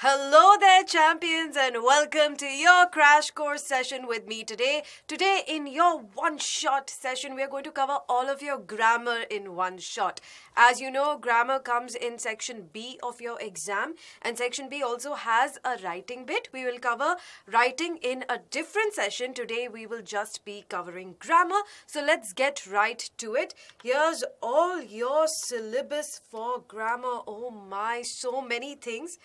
Hello there, champions, and welcome to your crash course session with me today. Today, in your one shot session, we are going to cover all of your grammar in one shot. As you know, grammar comes in section B of your exam, and section B also has a writing bit. We will cover writing in a different session. Today, we will just be covering grammar. So, let's get right to it. Here's all your syllabus for grammar. Oh my, so many things.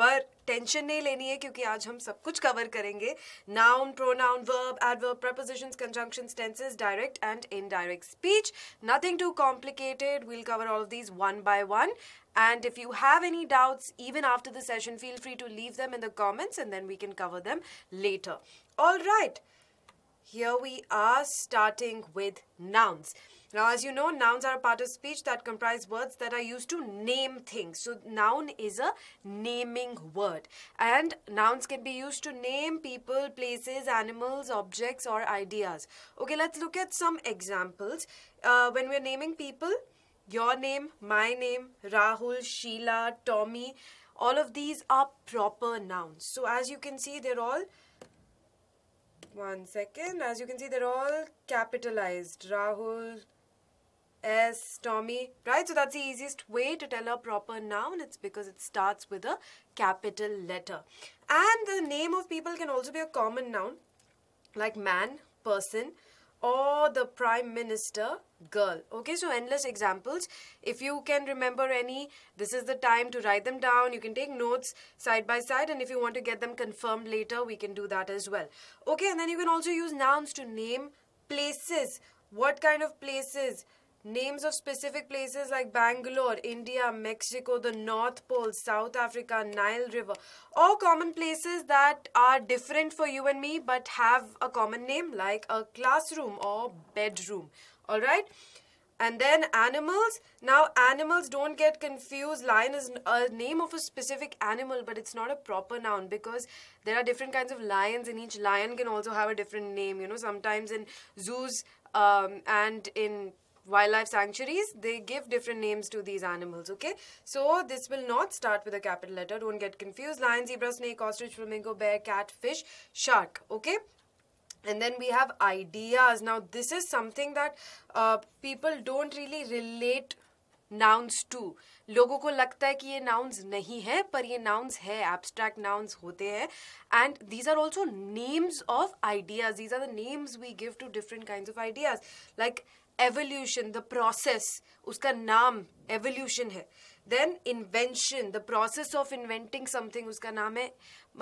But tension नहीं लेनी है क्योंकि आज हम सब कुछ cover करेंगे noun pronoun verb adverb preposition conjunction tenses direct and in direct speech nothing too complicated we'll cover all these one by one and if you have any doubts even after the session feel free to leave them in the comments and then we can cover them later all right here we are starting with nouns Now, as you know, nouns are a part of speech that comprise words that are used to name things. So, noun is a naming word. And nouns can be used to name people, places, animals, objects or ideas. Okay, let's look at some examples. Uh, when we're naming people, your name, my name, Rahul, Sheila, Tommy, all of these are proper nouns. So, as you can see, they're all one second as you can see they're all capitalized rahul S, Tommy, right? So that's the easiest way to tell a proper noun. It's because it starts with a capital letter. And the name of people can also be a common noun like man, person, or the prime minister girl okay so endless examples if you can remember any this is the time to write them down you can take notes side by side and if you want to get them confirmed later we can do that as well okay and then you can also use nouns to name places what kind of places Names of specific places like Bangalore, India, Mexico, the North Pole, South Africa, Nile River, all common places that are different for you and me but have a common name like a classroom or bedroom. All right? and then animals now animals don't get confused lion is a name of a specific animal but it's not a proper noun because there are different kinds of lions and each lion can also have a different name you know sometimes in zoos um, and in wildlife sanctuaries, they give different names to these animals, okay? So this will not start with a capital letter. Don't get confused. Lion, zebra, snake, ostrich, flamingo, bear, cat, fish, shark, okay? and then we have ideas now this is something that uh, people don't really relate nouns to. लोगों को लगता है कि ये nouns नहीं है पर ये nouns है abstract nouns होते हैं And these are also names of ideas. These are the names we give to different kinds of ideas, like. Evolution the process उसका नाम एवोल्यूशन है then invention the process of inventing something उसका नाम है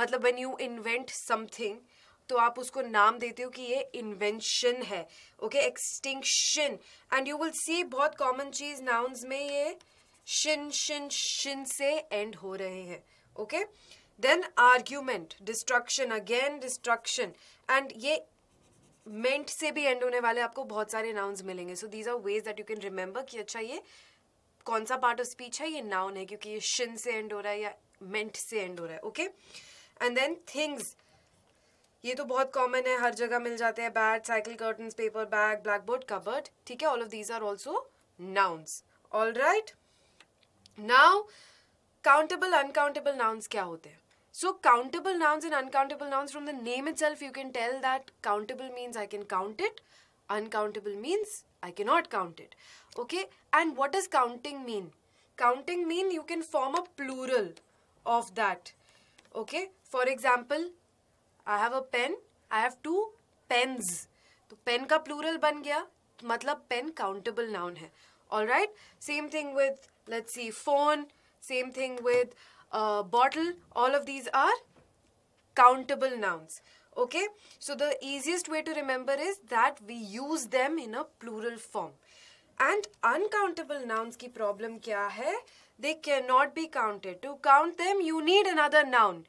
मतलब when you invent something तो आप उसको नाम देते हो कि ये इन्वेंशन है okay extinction and you will see बहुत कॉमन चीज नाउन्स में ये शिन शिन शिन से एंड हो रहे हैं okay then argument destruction again destruction and ये मेंट से भी एंड होने वाले आपको बहुत सारे नाउन्स मिलेंगे so these are ways that you can remember कि अच्छा ये कौन सा पार्ट ऑफ स्पीच है ये नाउन है क्योंकि ये शिन से एंड हो रहा है या मेंट से एंड हो रहा है ओके एंड देन थिंग्स ये तो बहुत कॉमन है हर जगह मिल जाते हैं bat cycle curtain paper bag blackboard cupboard ठीक है all of these are also nouns all right now countable uncountable nouns क्या होते हैं So countable nouns and uncountable nouns from the name itself you can tell that countable means I can count it, uncountable means I cannot count it. Okay and what does counting mean? Counting mean you can form a plural of that. Okay for example I have a pen, I have two pens. So pen का plural बन गया मतलब pen countable noun है All right. Same thing with let's see phone. Same thing with uh, bottle all of these are countable nouns okay so the easiest way to remember is that we use them in a plural form and uncountable nouns ki problem kya hai they cannot be counted to count them you need another noun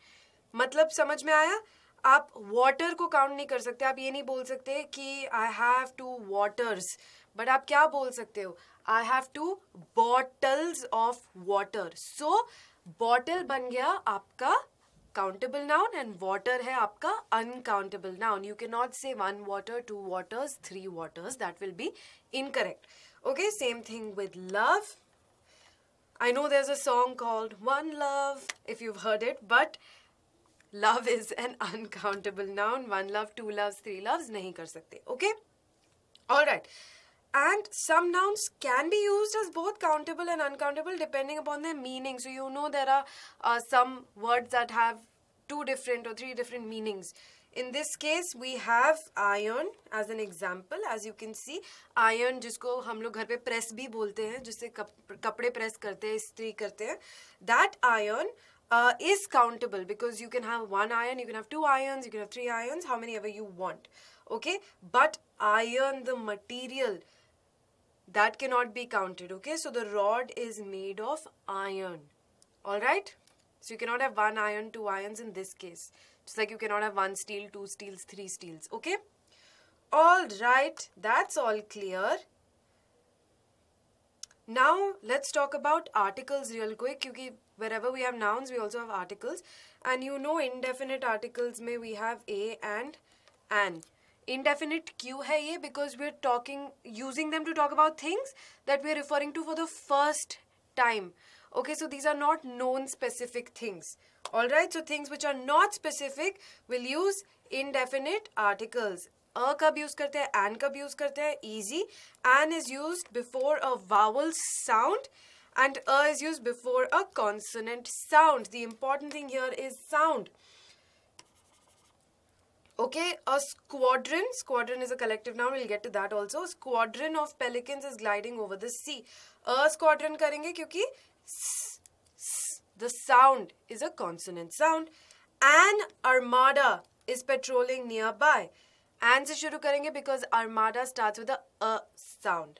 matlab samajh mein aaya आप water को count नहीं कर सकते आप ये नहीं बोल सकते कि I have two waters but आप क्या बोल सकते हो I have two bottles of water so bottle बन गया आपका काउंटेबल नाउन एंड वाटर है आपका uncountable noun you can not say one water two waters three waters that will be incorrect okay same thing with love I know there's a song called One Love, if you've heard it, but love is an uncountable noun. One love, two loves, three loves, nahi kar sakte. Okay? Alright. And some nouns can be used as both countable and uncountable depending upon their meaning. So you know there are uh, some words that have two different or three different meanings. In this case, we have iron as an example. As you can see, iron जिसको हम लोग घर पे press भी बोलते हैं जिससे कपड़े press करते हैं इस्त्री करते हैं That iron uh, is countable because you can have one iron, you can have two irons, you can have three irons, how many ever you want. Okay, but iron, the material, that cannot be counted okay so the rod is made of iron all right so you cannot have one iron two irons in this case just like you cannot have one steel two steels three steels okay all right that's all clear now let's talk about articles real quick Because wherever we have nouns we also have articles and you know indefinite articles may we have a and an indefinite क्यू है ये because we are talking using them to talk about things that we are referring to for the first time okay so these are not known specific things all right so things which are not specific will use indefinite articles a कब use करते हैं an कब use करते हैं easy an is use before a vowel sound and a is use before a consonant sound the important thing here is sound Okay, a squadron, squadron is a collective noun, we'll get to that also. Squadron of pelicans is gliding over the sea. A squadron karenge kyunki s, s, the sound is a consonant sound. An armada is patrolling nearby. And se shuru karenge because armada starts with a a sound.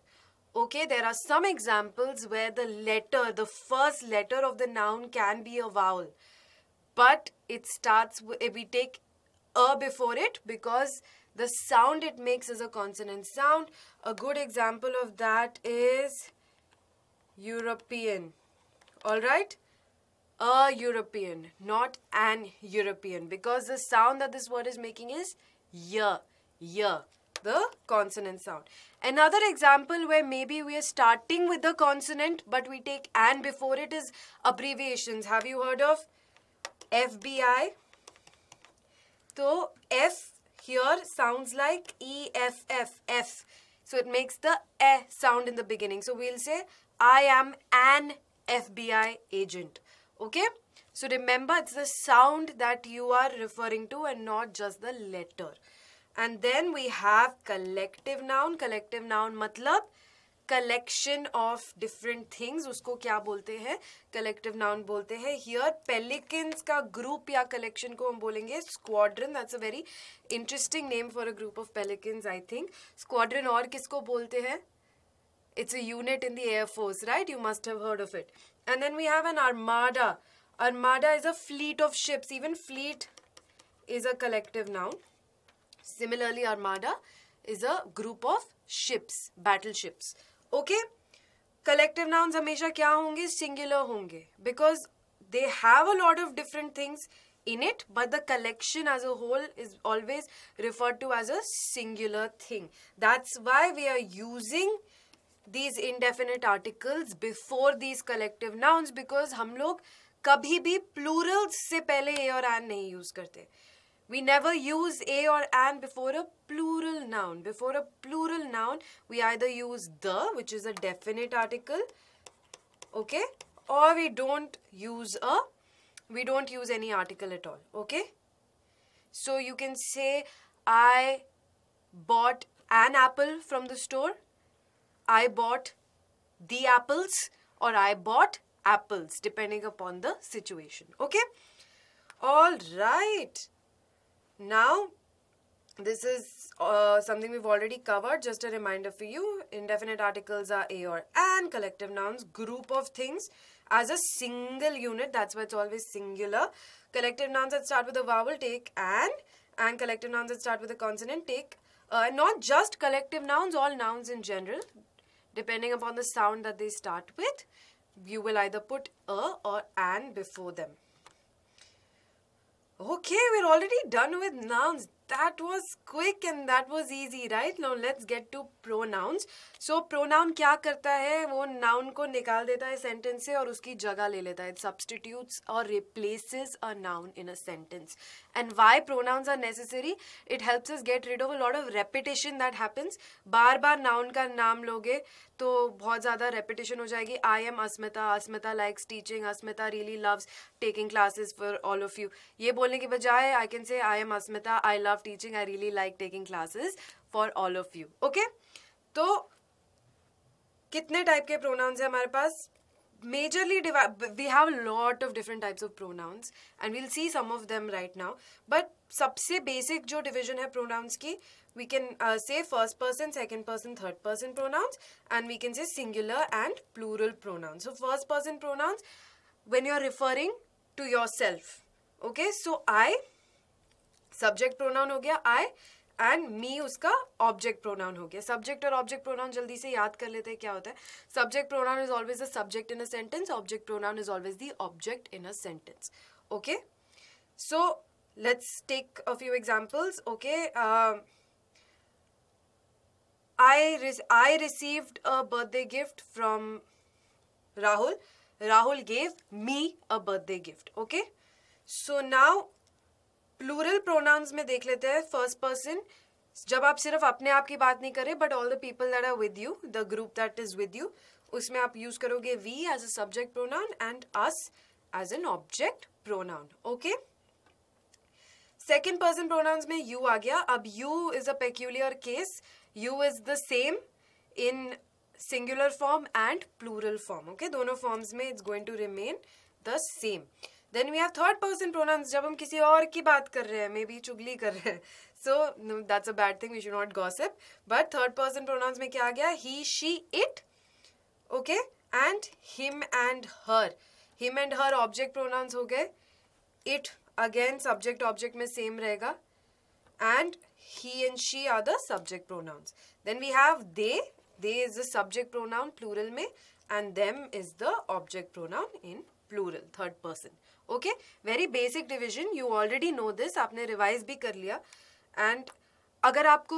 Okay, there are some examples where the letter, the first letter of the noun can be a vowel. But it starts, we take a before it because the sound it makes is a consonant sound. A good example of that is European. Alright? A European, not an European. Because the sound that this word is making is y, y, the consonant sound. Another example where maybe we are starting with the consonant but we take an before it is abbreviations. Have you heard of FBI? So F here sounds like E F F F. So it makes the E sound in the beginning. So we'll say I am an FBI agent. Okay. So remember it's the sound that you are referring to and not just the letter. And then we have collective noun. Collective noun matlab collection of different things उसको क्या बोलते हैं collective noun बोलते हैं here pelicans का group या collection को हम बोलेंगे squadron that's a very interesting name for a group of pelicans I think squadron और किसको बोलते हैं it's a unit in the air force right you must have heard of it and then we have an armada armada is a fleet of ships even fleet is a collective noun similarly armada is a group of ships battleships okay collective nouns हमेशा क्या होंगे singular होंगे because they have a lot of different things in it but the collection as a whole is always refer to as a singular thing that's why we are using these indefinite articles before these collective nouns because हम लोग कभी भी Plurals से पहले ए और N नहीं use करते We never use a or an before a plural noun. Before a plural noun, we either use the, which is a definite article, okay, or we don't use a, we don't use any article at all, okay. So you can say, I bought an apple from the store, I bought the apples, or I bought apples, depending upon the situation, okay. All right. Now, this is uh, something we've already covered. Just a reminder for you, indefinite articles are a or an, collective nouns, group of things as a single unit. That's why it's always singular. Collective nouns that start with a vowel take an, and collective nouns that start with a consonant take. Uh, not just collective nouns, all nouns in general, depending upon the sound that they start with, you will either put a or an before them. Okay, we're already done with nouns. That was quick and that was easy, right? Now let's get to pronouns. So pronoun क्या करता है वो noun को निकाल देता है sentence से और उसकी जगह ले लेता है. It substitutes or replaces a noun in a sentence. And why pronouns are necessary? It helps us get rid of a lot of repetition that happens. Bar bar noun का नाम लोगे तो बहुत ज़्यादा रेपिटेशन हो जाएगी I am Asmita Asmita likes teaching Asmita really loves taking classes for all of you ये बोलने की बजाय I can say I am Asmita I love teaching I really like taking classes for all of you okay तो कितने type के pronouns है हमारे पास majorly we have lot of different types of pronouns and we'll see see some of them right now सबसे basic जो division है pronouns की we can uh, say first person, second person, third person pronouns and we can say singular and plural pronouns. So first person pronouns when you're referring to yourself. Okay, so I, subject pronoun ho I and me uska object pronoun ho Subject or object pronoun jaldi se yaad kar lete kya hota hai. Subject pronoun is always the subject in a sentence. Object pronoun is always the object in a sentence. Okay, so let's take a few examples. Okay, uh, I re I received a birthday gift from Rahul. Rahul gave me a birthday gift. Okay. So now plural pronouns में देख लेते हैं first person जब आप सिर्फ अपने आप की बात नहीं करें but all the people that are with you the group that is with you उसमें आप यूज करोगे we as a subject pronoun and us as an object pronoun okay second person pronouns में यू आ गया अब you is a peculiar case you is the same in singular form and plural form okay दोनों forms में it's going to remain the same then we have third person pronouns जब हम किसी और की बात कर रहे हैं मे बी चुगली कर रहे हैं so that's a bad thing we should not gossip but third person pronouns में क्या आ गया he she it okay and him and her him and her object pronouns हो गए इट अगेन सब्जेक्ट ऑब्जेक्ट में सेम रहेगा and he and she are the subject pronouns then we have they they is the subject pronoun plural mein and them is the object pronoun in plural third person okay very basic division you already know this aapne revise bhi kar liya and अगर आपको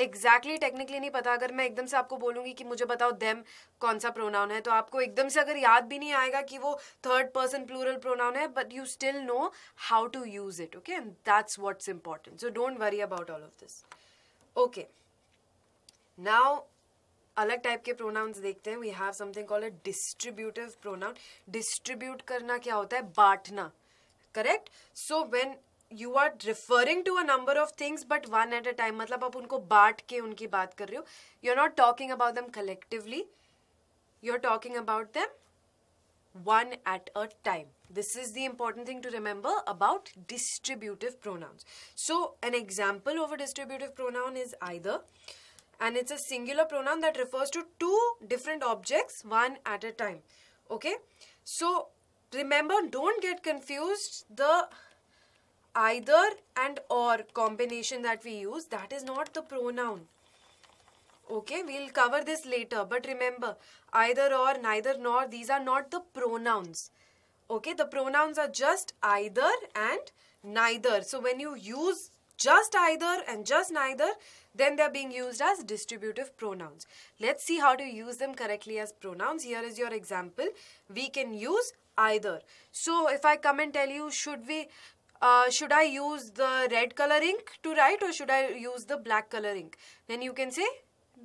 exactly exactly, technically नहीं पता अगर मैं एकदम से आपको बोलूंगी कि मुझे बताओ देम कौन सा प्रोनाउन है तो आपको एकदम से अगर याद भी नहीं आएगा कि वो थर्ड पर्सन प्लूरल प्रोनाउन है but you still know how to use it okay and that's what's important so don't worry about all of this okay now अलग टाइप के प्रोनाउंस देखते हैं we have something call a distributive pronoun distribute करना क्या होता है बांटना correct so when you are referring to a number of things but one at a time मतलब आप उनको बांट के उनकी बात कर रहे हो you are not talking about them collectively you are talking about them one at a time this is the important thing to remember about distributive pronouns so an example of a distributive pronoun is either and it's a singular pronoun that refers to two different objects one at a time okay so remember don't get confused the either and or combination that we use that is not the pronoun okay we'll cover this later but remember either or neither nor these are not the pronouns okay the pronouns are just either and neither so when you use just either and just neither then they are being used as distributive pronouns let's see how to use them correctly as pronouns here is your example we can use either so if i come and tell you should we uh, should I use the red color ink to write or should I use the black color ink? Then you can say,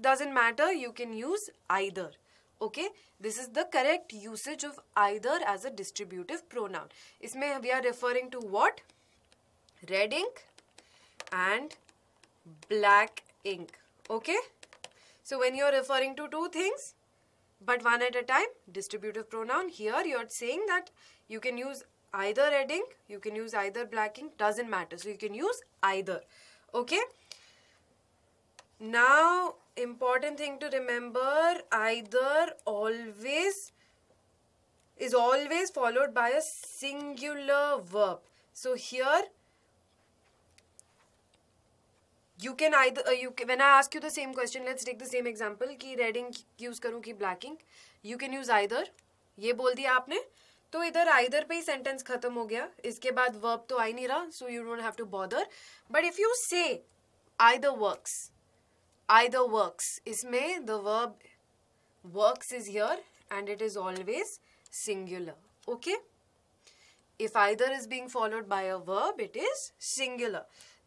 doesn't matter, you can use either. Okay, this is the correct usage of either as a distributive pronoun. Isme we are referring to what? Red ink and black ink. Okay, so when you are referring to two things, but one at a time, distributive pronoun, here you are saying that you can use either red ink you can use either black ink doesn't matter so you can use either okay now important thing to remember either always is always followed by a singular verb so here you can either uh, you can, when i ask you the same question let's take the same example ki red ink use karu ki black ink you can use either ye bol diya aapne तो इधर either पे ही sentence खत्म हो गया इसके बाद verb तो आई नहीं रहा so you don't have to bother but if you say the works the works इसमें the verb works is here and it is always singular okay if is is followed by a verb it is is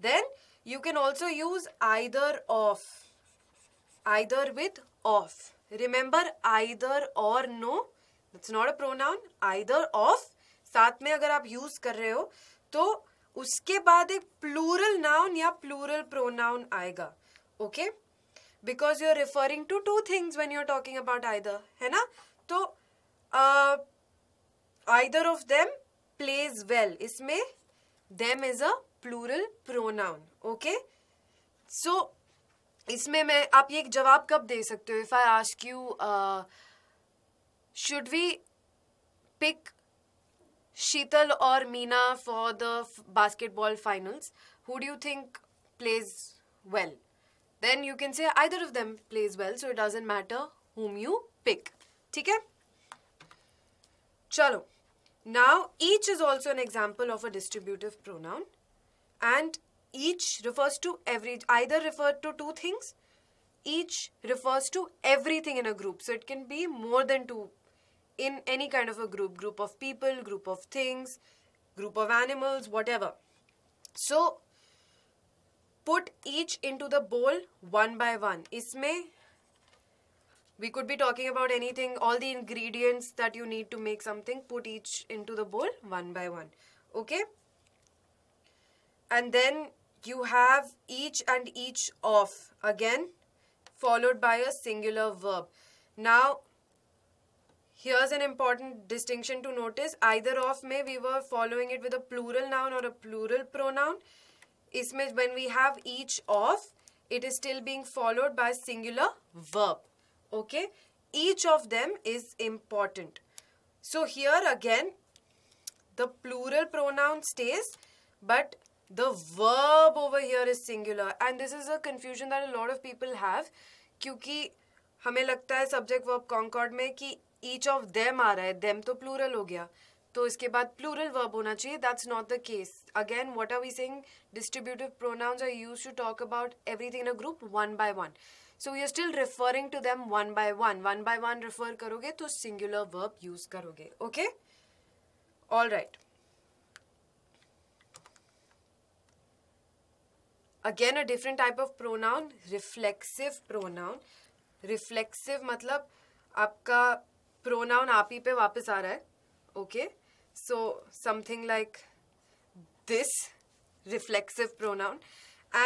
then you can also use use of of with of remember remember और no no it's not a pronoun either of साथ में अगर आप use कर रहे हो तो उसके बाद एक प्लूरल नाउन या प्लूरल प्रोनाउन आएगा okay because you are referring to two things when you are talking about either है ना तो either of them plays well इसमें them is a plural pronoun okay so इसमें मैं आप ये एक जवाब कब दे सकते हो if I ask you should we pick Sheetal or Meena for the basketball finals? Who do you think plays well? Then you can say either of them plays well, so it doesn't matter whom you pick. Okay? Chalo. Now, each is also an example of a distributive pronoun and each refers to every, either referred to two things, each refers to everything in a group. So it can be more than two in any kind of a group group of people group of things group of animals whatever so put each into the bowl one by one isme we could be talking about anything all the ingredients that you need to make something put each into the bowl one by one okay and then you have each and each of again followed by a singular verb now Here's an important distinction to notice. Either of may we were following it with a plural noun or a plural pronoun. Isme when we have each of, it is still being followed by singular verb. Okay? Each of them is important. So here again, the plural pronoun stays, but the verb over here is singular. And this is a confusion that a lot of people have. क्योंकि हमें लगता है subject verb Concord में कि each of them आ रहा है them तो plural हो गया तो इसके बाद प्लूरल वर्ब होना चाहिए that's not the case again what are we saying distributive pronouns I use to talk about everything in a group one by one so you are still referring to them one by one one by one refer करोगे तो singular verb use करोगे okay all right again a different type of pronoun reflexive pronoun reflexive मतलब आपका pronoun आप ही पे वापस आ रहा है okay so something like this reflexive pronoun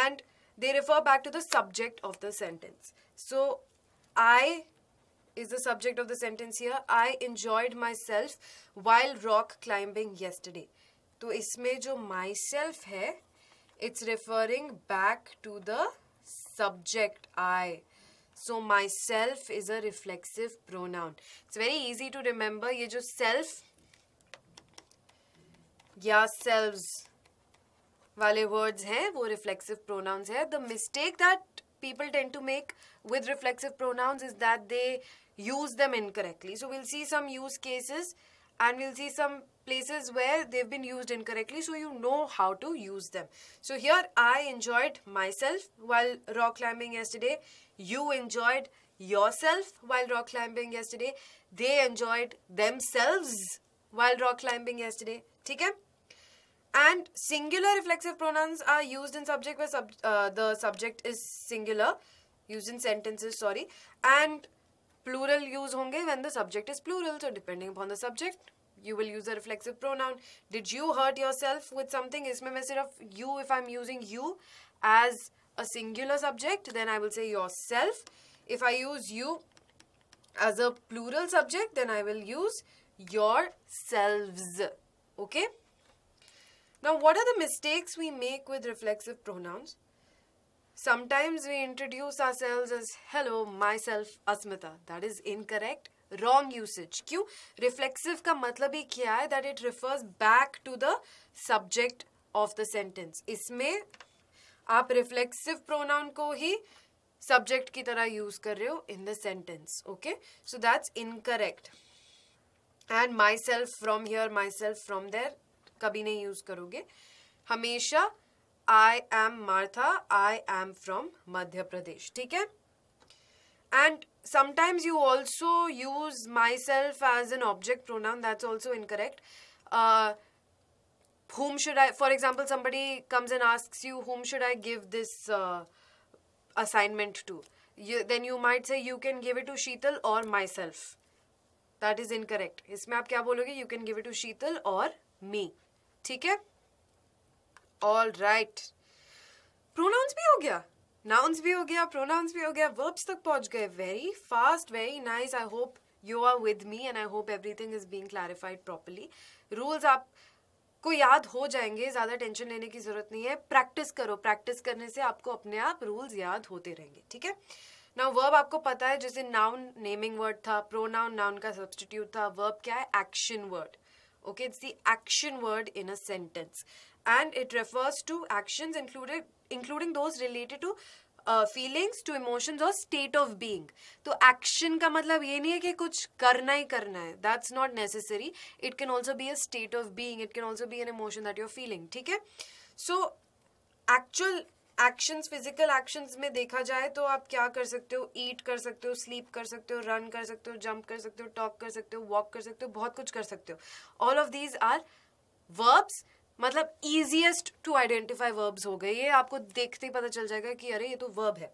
and they refer back to the subject of the sentence so I is the subject of the sentence here I enjoyed myself while rock climbing yesterday तो इसमें जो myself है it's referring back to the subject I so myself is a reflexive pronoun it's very easy to remember ये जो self या selves वाले words हैं वो रिफ्लेक्सिव प्रोनाउन्स है the mistake that people tend to make with reflexive pronouns is that they use them incorrectly so we'll see some use cases and we'll see some places where they've been used incorrectly so you know how to use them. So here I enjoyed myself while rock climbing yesterday. You enjoyed yourself while rock climbing yesterday. They enjoyed themselves while rock climbing yesterday. Okay? And singular reflexive pronouns are used in subject where sub, uh, the subject is singular, used in sentences, sorry. And plural use honge when the subject is plural. So depending upon the subject, you will use a reflexive pronoun did you hurt yourself with something my message of you if I'm using you as a singular subject then I will say yourself if I use you as a plural subject then I will use yourselves okay now what are the mistakes we make with reflexive pronouns sometimes we introduce ourselves as hello myself Asmita that is incorrect wrong usage क्यों reflexive का मतलब ही क्या है that it refers back to the subject of the sentence इसमें आप reflexive pronoun को ही subject की तरह यूज कर रहे हो in the sentence okay so that's incorrect and myself from here myself from there कभी नहीं यूज करोगे हमेशा I am Martha I am from Madhya Pradesh ठीक है and sometimes you also use myself as an object pronoun that's also incorrect uh, whom should i for example somebody comes and asks you whom should i give this uh, assignment to you, then you might say you can give it to sheetal or myself that is incorrect isme aap kya bologe you can give it to sheetal or me theek hai all right pronouns bhi ho gaya nouns भी हो गया pronounce भी हो गया verbs तक पहुंच गए very fast very nice I hope you are with me and I hope everything is being clarified properly rules आप को याद हो जाएंगे ज़्यादा टेंशन लेने की ज़रूरत नहीं है प्रैक्टिस करो प्रैक्टिस करने से आपको अपने आप रूल्स याद होते रहेंगे ठीक है ना वर्ब आपको पता है जैसे नाउन नेमिंग वर्ड था प्रोनाउन नाउन का सब्सटीट्यूट था वर्ब क्या है action word okay it's the action word in a sentence and it refers to actions included including those related to uh, feelings to emotions or state of being so action ka matlab ye nahi hai ki kuch karna hi karna hai that's not necessary it can also be a state of being it can also be an emotion that you're feeling theek hai so actual actions physical actions में देखा जाए तो आप क्या कर सकते हो ईट कर सकते हो स्लीप कर सकते हो रन कर सकते हो जंप कर सकते हो टॉक कर सकते हो वॉक कर सकते हो बहुत कुछ कर सकते हो all of these are verbs मतलब ईजीएस्ट टू आइडेंटिफाई वर्ब्स हो गए ये आपको देखते ही पता चल जाएगा कि अरे ये तो वर्ब है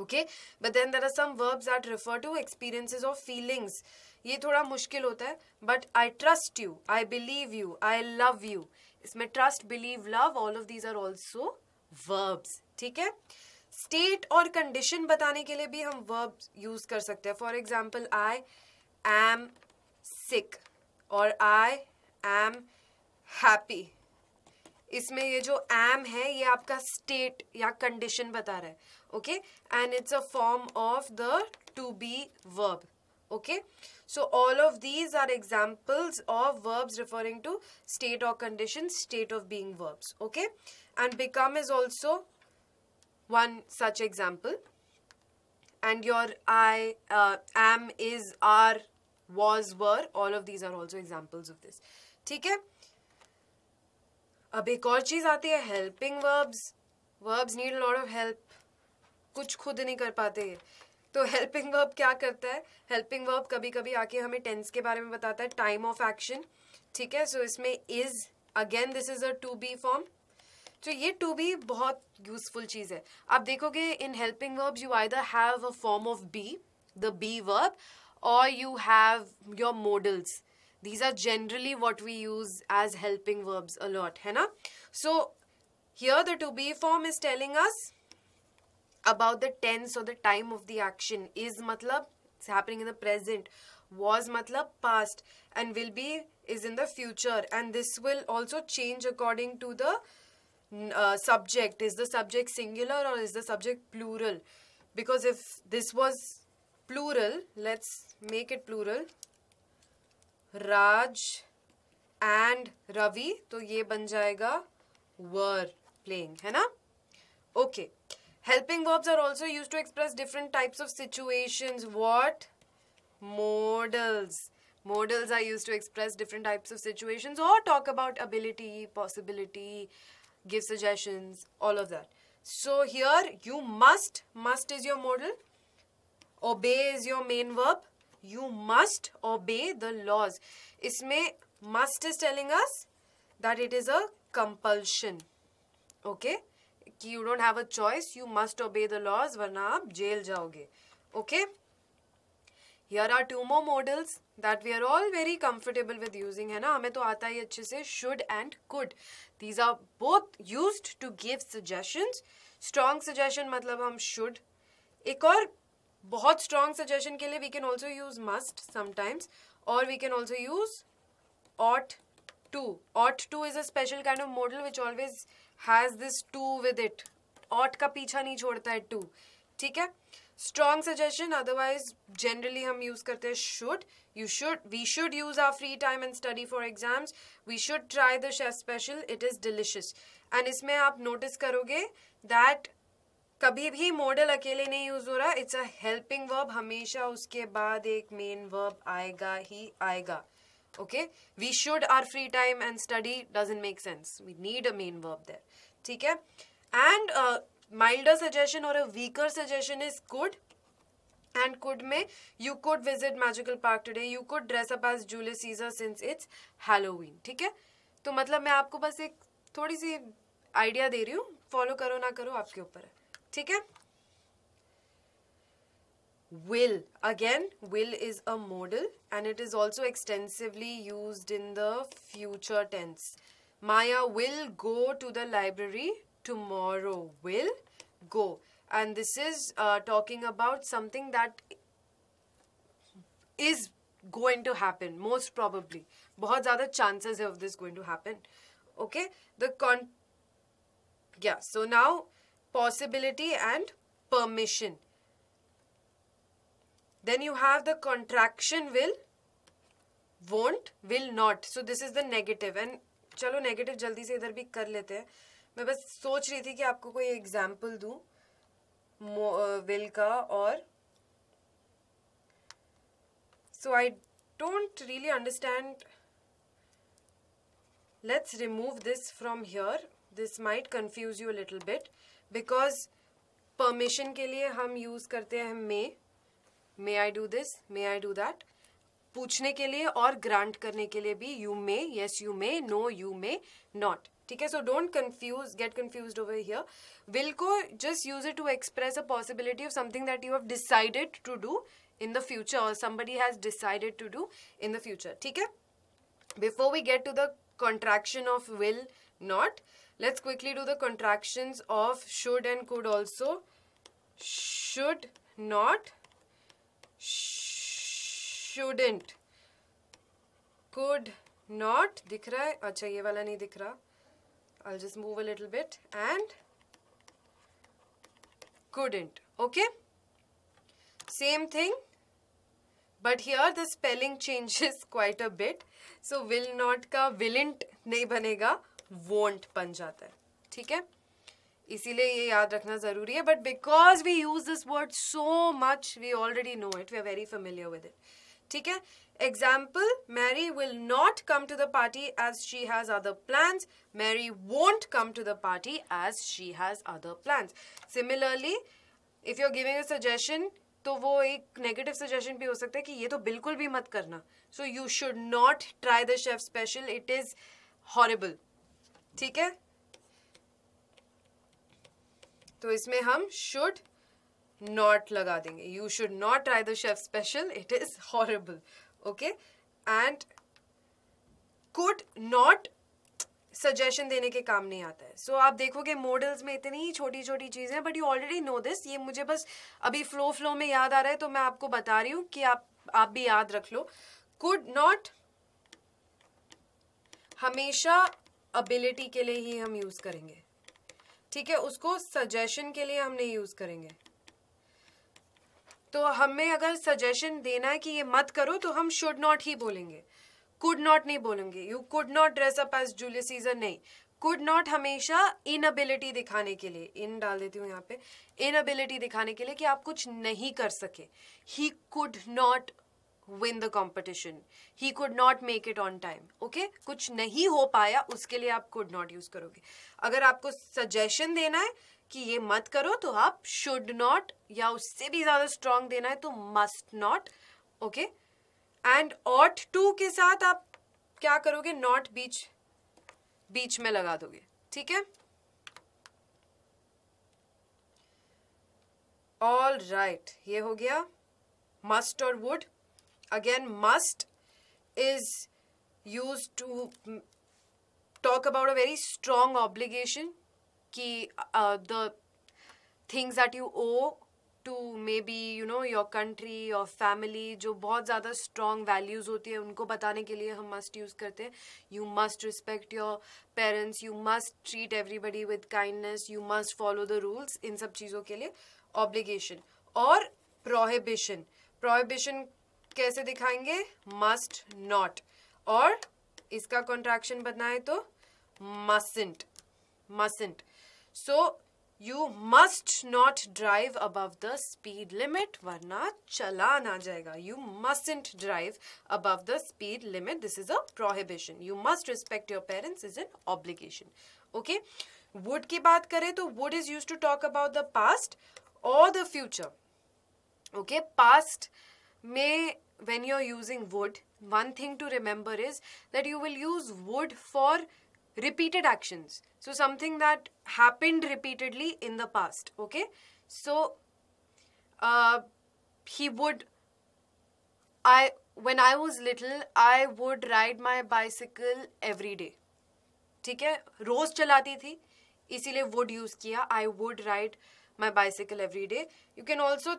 okay but then there are some verbs are refer to experiences of feelings ये थोड़ा मुश्किल होता है but I trust you I believe you I love you इसमें trust believe love all of these are also verbs ठीक है state और condition बताने के लिए भी हम वर्ब यूज कर सकते हैं for example I am sick और आई एम हैप्पी इसमें ये जो एम है ये आपका स्टेट या कंडीशन बता रहा है okay and it's a form of the to be verb okay so all of these are examples of verbs referring to state और condition state of being verbs okay and become is also one such example and your I, uh, am, is, are, was, were all of these are also examples of this ठीक है अब एक और चीज़ आती है helping verbs verbs need lot of help कुछ खुद नहीं कर पाते ये तो हेल्पिंग वर्ब क्या करता है हेल्पिंग वर्ब कभी कभी आके हमें टेंस के बारे में बताता है टाइम ऑफ एक्शन ठीक है सो so इसमें is again this is a to be form तो ये टू बी बहुत यूजफुल चीज है आप देखोगे in helping verb you I have a form of be the be verb और you have your models these are generally what we use as helping verbs a lot है ना so here the to be form is telling us about the tense और the time of the action is मतलब happening in the present was मतलब past and will be is in the future and this will also change according to the uh, subject is the subject singular or is the subject plural because if this was plural let's make it plural Raj and Ravi तो ये बन जाएगा were playing है ना okay helping verbs are also used to express different types of situations what modals modals are used to express different types of situations or talk about ability possibility give suggestions, all of that. So here you must, must is your modal. Obey is your main verb. You must obey the laws. isme must is telling us that it is a compulsion. Okay? ki you don't have a choice. You must obey the laws वरना aap jail jaoge Okay? Here are two more modals that we are all very comfortable with using hai na hame to aata he acche se should and could. these are both used to give suggestions strong suggestion मतलब हम should एक और बहुत strong suggestion के लिए we can also use must sometimes or we can also use ought to ought to is a special kind of modal which always has this to with it ought का पीछा नहीं छोड़ता है to ठीक है strong suggestion otherwise generally हम use करते हैं should you should we should use are free time and study for exams we should try the chef special it is delicious and इसमें आप नोटिस करोगे दैट कभी भी मॉडल अकेले नहीं यूज़ हो रहा इट्स अ हेल्पिंग वर्ब हमेशा उसके बाद एक मेन वर्ब आएगा ही आएगा okay we should are free time and study doesn't make sense we need a main verb there ठीक है and milder suggestion or a weaker suggestion is could and could may you could visit magical park today you could dress up as julius caesar since it's halloween ठीक है तो मतलब मैं आपको बस एक थोड़ी सी आइडिया दे रही हूँ फॉलो करो ना करो आपके ऊपर है ठीक है will again will is a modal and it is also extensively used in the future tense maya will go to the library tomorrow will go. And this is uh, talking about something that is going to happen, most probably. बहुत ज़्यादा chances of this going to happen. Okay, the con. Yeah, so now possibility and permission. Then you have the contraction will, won't, will not. So this is the negative and चलो negative जल्दी से इधर भी कर लेते हैं मैं बस सोच रही थी कि आपको कोई एग्जाम्पल दू विल का और so I don't really understand let's remove this from here this might confuse you little bit because permission के लिए हम यूज करते हैं may may I do this may I do that पूछने के लिए और ग्रांट करने के लिए भी you may yes you may no you may not ठीक है so don't confuse get confused over here will को just use it to express a possibility of something that you have decided to do in the future और somebody has decided to do in the future ठीक है before we get to the contraction of will not let's quickly do the contraction of should and could also should not shouldn't could not दिख रहा है अच्छा ये वाला नहीं दिख रहा I'll just move a little bit and couldn't okay same thing but here the spelling changes quite a bit so will not का willn't नहीं बनेगा won't बन जाता है ठीक है इसीलिए ये याद रखना ज़रूरी है but because we use this word so much we already know it we are very familiar with it ठीक है Example, Mary will not come to the party as she has other plans. Mary won't come to the party as she has other plans. Similarly, if you're giving a suggestion, तो वो एक negative suggestion भी हो सकता है कि ये तो बिल्कुल भी मत करना. So you should not try the chef special. It is horrible. ठीक है? तो इसमें हम should not लगा देंगे. You should not try the chef special. It is horrible. Okay and could not suggestion देने के काम नहीं आता है सो so, आप देखोगे मॉडल्स में इतनी ही छोटी छोटी चीज़ें हैं but you already know this ये मुझे बस अभी फ्लो फ्लो में याद आ रहा है तो मैं आपको बता रही हूं कि आप आप भी याद रख लो कुड नॉट हमेशा अबिलिटी के लिए ही हम यूज़ करेंगे ठीक है उसको सजेशन के लिए हम नहीं यूज़ करेंगे तो हमें अगर सजेशन देना है कि ये मत करो तो हम शुड नॉट ही बोलेंगे कुड नॉट नहीं बोलेंगे you could not dress up as Julius Caesar नहीं कुड नॉट हमेशा इनअबिलिटी दिखाने के लिए इन डाल देती हूँ यहाँ पे इनअबिलिटी दिखाने के लिए कि आप कुछ नहीं कर सके ही could not win the competition ही could not make it on time okay कुछ नहीं हो पाया उसके लिए आप कुड नॉट यूज करोगे अगर आपको सजेशन देना है कि ये मत करो तो आप शुड नॉट या उससे भी ज़्यादा स्ट्रांग देना है तो must not okay and ought to के साथ आप क्या करोगे नॉट बीच बीच में लगा दोगे ठीक है ऑल राइट right, ये हो गया मस्ट और would again must is use to talk about a very strong obligation ki the things ought you owe to maybe you know your country और फैमिली जो बहुत ज़्यादा स्ट्रॉन्ग वैल्यूज़ होती है उनको बताने के लिए हम मस्ट यूज़ करते हैं you must respect your parents you must treat everybody with kindness you must follow the rules इन सब चीज़ों के लिए ऑब्लिगेशन और प्रोहिबिशन प्रोहिबिशन कैसे दिखाएंगे मस्ट नॉट और इसका कॉन्ट्रैक्शन बनाए तो mustn't mustn't so you must not drive above the speed limit वरना चला ना जाएगा you mustn't drive above the speed limit this is a prohibition you must respect your parents is an obligation okay would की बात करें तो would is use to talk about the past और the future okay past may when you're using wood one thing to remember is that you will use wood for repeated actions so something that happened repeatedly in the past okay so uh, he would i when i was little i would ride my bicycle every day ठीक है रोज चलाती थी इसीलिए would use किया I would ride my bicycle every day you can also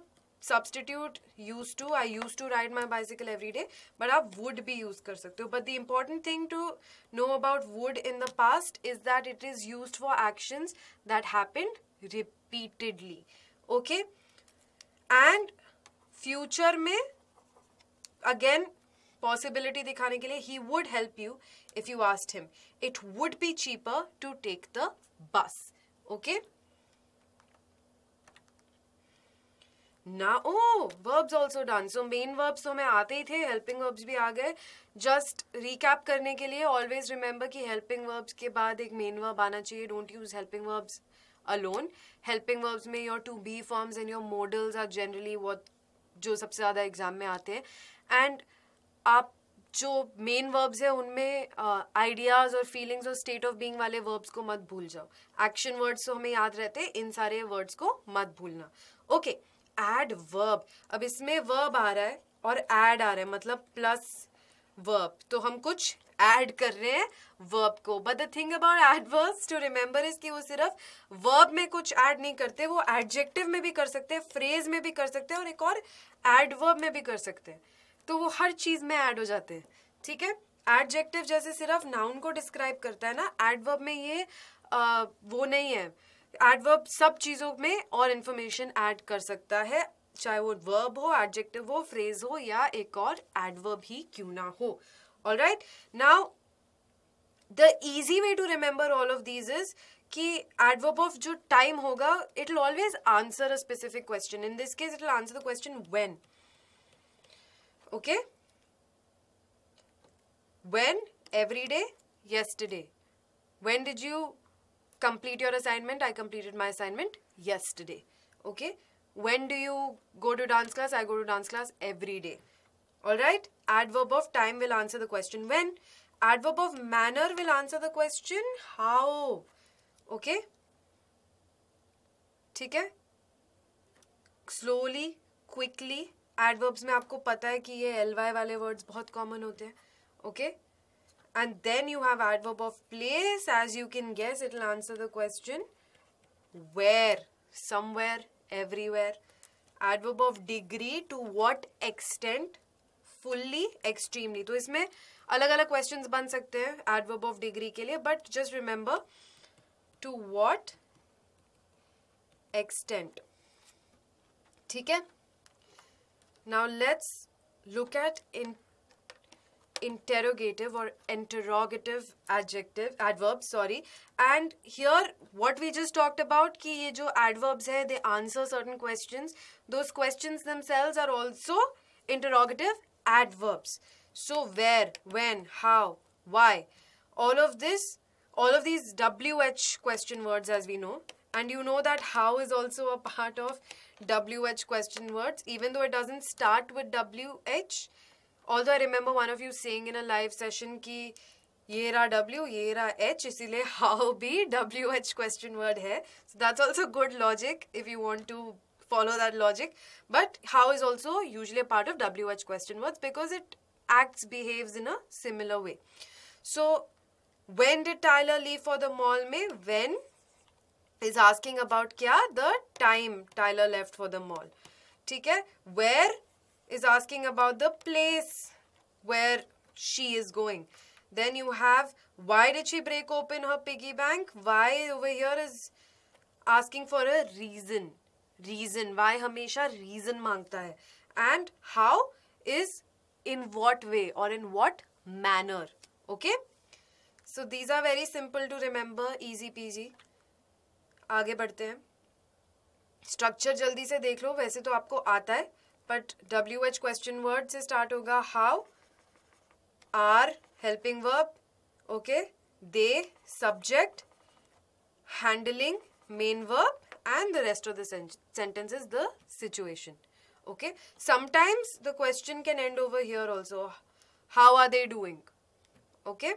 substitute use to I use to ride my bicycle every day but आप would भी use कर सकते हो but the important thing to know about would in the past is that it is use for actions that happen repeatedly okay and future में again possibility दिखाने के लिए ही would help you if you asked him it would be cheaper to take the bus okay ना oh verbs also done so main verbs तो हमें आते ही थे हेल्पिंग वर्ब्स भी आ गए जस्ट रिकैप करने के लिए ऑलवेज रिमेंबर कि हेल्पिंग वर्ब्स के बाद एक मेन वर्ब आना चाहिए don't use helping verbs alone helping verbs में your to be forms and your modals are generally what जो सबसे ज़्यादा एग्जाम में आते हैं एंड आप जो मेन वर्ब्स है उनमें आइडियाज़ uh, और फीलिंग्स और स्टेट ऑफ बीइंग वाले वर्ब्स को मत भूल जाओ एक्शन वर्ड्स तो हमें याद रहते हैं इन सारे वर्ड्स को मत भूलना ओके okay. एड वर्ब अब इसमें वर्ब आ रहा है और एड आ रहा है मतलब प्लस वर्ब तो हम कुछ ऐड कर रहे हैं वर्ब को but the thing about adverbs to remember is कि वो सिर्फ वर्ब में कुछ ऐड नहीं करते वो एडजेक्टिव में भी कर सकते हैं फ्रेज में भी कर सकते हैं और एक और एडवर्ब में भी कर सकते हैं तो वो हर चीज़ में ऐड हो जाते हैं ठीक है एडजेक्टिव जैसे सिर्फ नाउन को डिस्क्राइब करता है ना एडवर्ब में ये आ, वो नहीं है एडवर्ब सब चीज़ों में और इन्फॉर्मेशन ऐड कर सकता है चाहे वो वर्ब हो एडजेक्टिव हो फ्रेज हो या एक और एडवर्ब ही क्यों ना हो all right now the easy way to remember all of these is कि एडवर्ब ऑफ जो टाइम होगा it will always answer a specific question in this case it will answer the question when okay when every day when did you complete your assignment. I completed my assignment yesterday. Okay. When do you go to dance class? I go to dance class every day. all right Adverb of time will answer the question when. Adverb of manner will answer the question how. Okay. ठीक है slowly quickly adverbs में आपको पता है कि ये L Y वाले words बहुत कॉमन होते हैं okay okay? and then you have adverb of place as you can guess it will answer the question where somewhere everywhere adverb of degree to what extent fully extremely to isme alag alag questions ban sakte hai, adverb of degree ke liye, but just remember to what extent theek hai now let's look at in interrogative or interrogative adjective adverb. sorry and here what we just talked about ki ye jo adverbs hai they answer certain questions those questions themselves are also interrogative adverbs so where when how why all of this all of these wh question words as we know and you know that how is also a part of WH question words, even though it doesn't start with WH, also I remember one of you saying in a live session की ये रहा W ये रहा H इसीलिए how be W H question word है so that's also good logic if you want to follow that logic but how is also usually part of W H question word because it act behave in a similar way so when did Tyler leave for the mall में when is asking about क्या the time Tyler left for the mall ठीक है where is asking about the place where she is going. Then you have why did she break open her piggy bank? Why over here is asking for a reason. Reason. Why हमेशा reason mangta hai And how is in what way or in what manner. Okay? So these are very simple to remember. Easy peasy. आगे बढ़ते हैं structure जल्दी से देख लो वैसे तो आपको आता है but W H question word से स्टार्ट होगा how are helping verb okay they subject handling main verb and the rest of sentence is the situation okay sometimes the question can end over here also how are they doing okay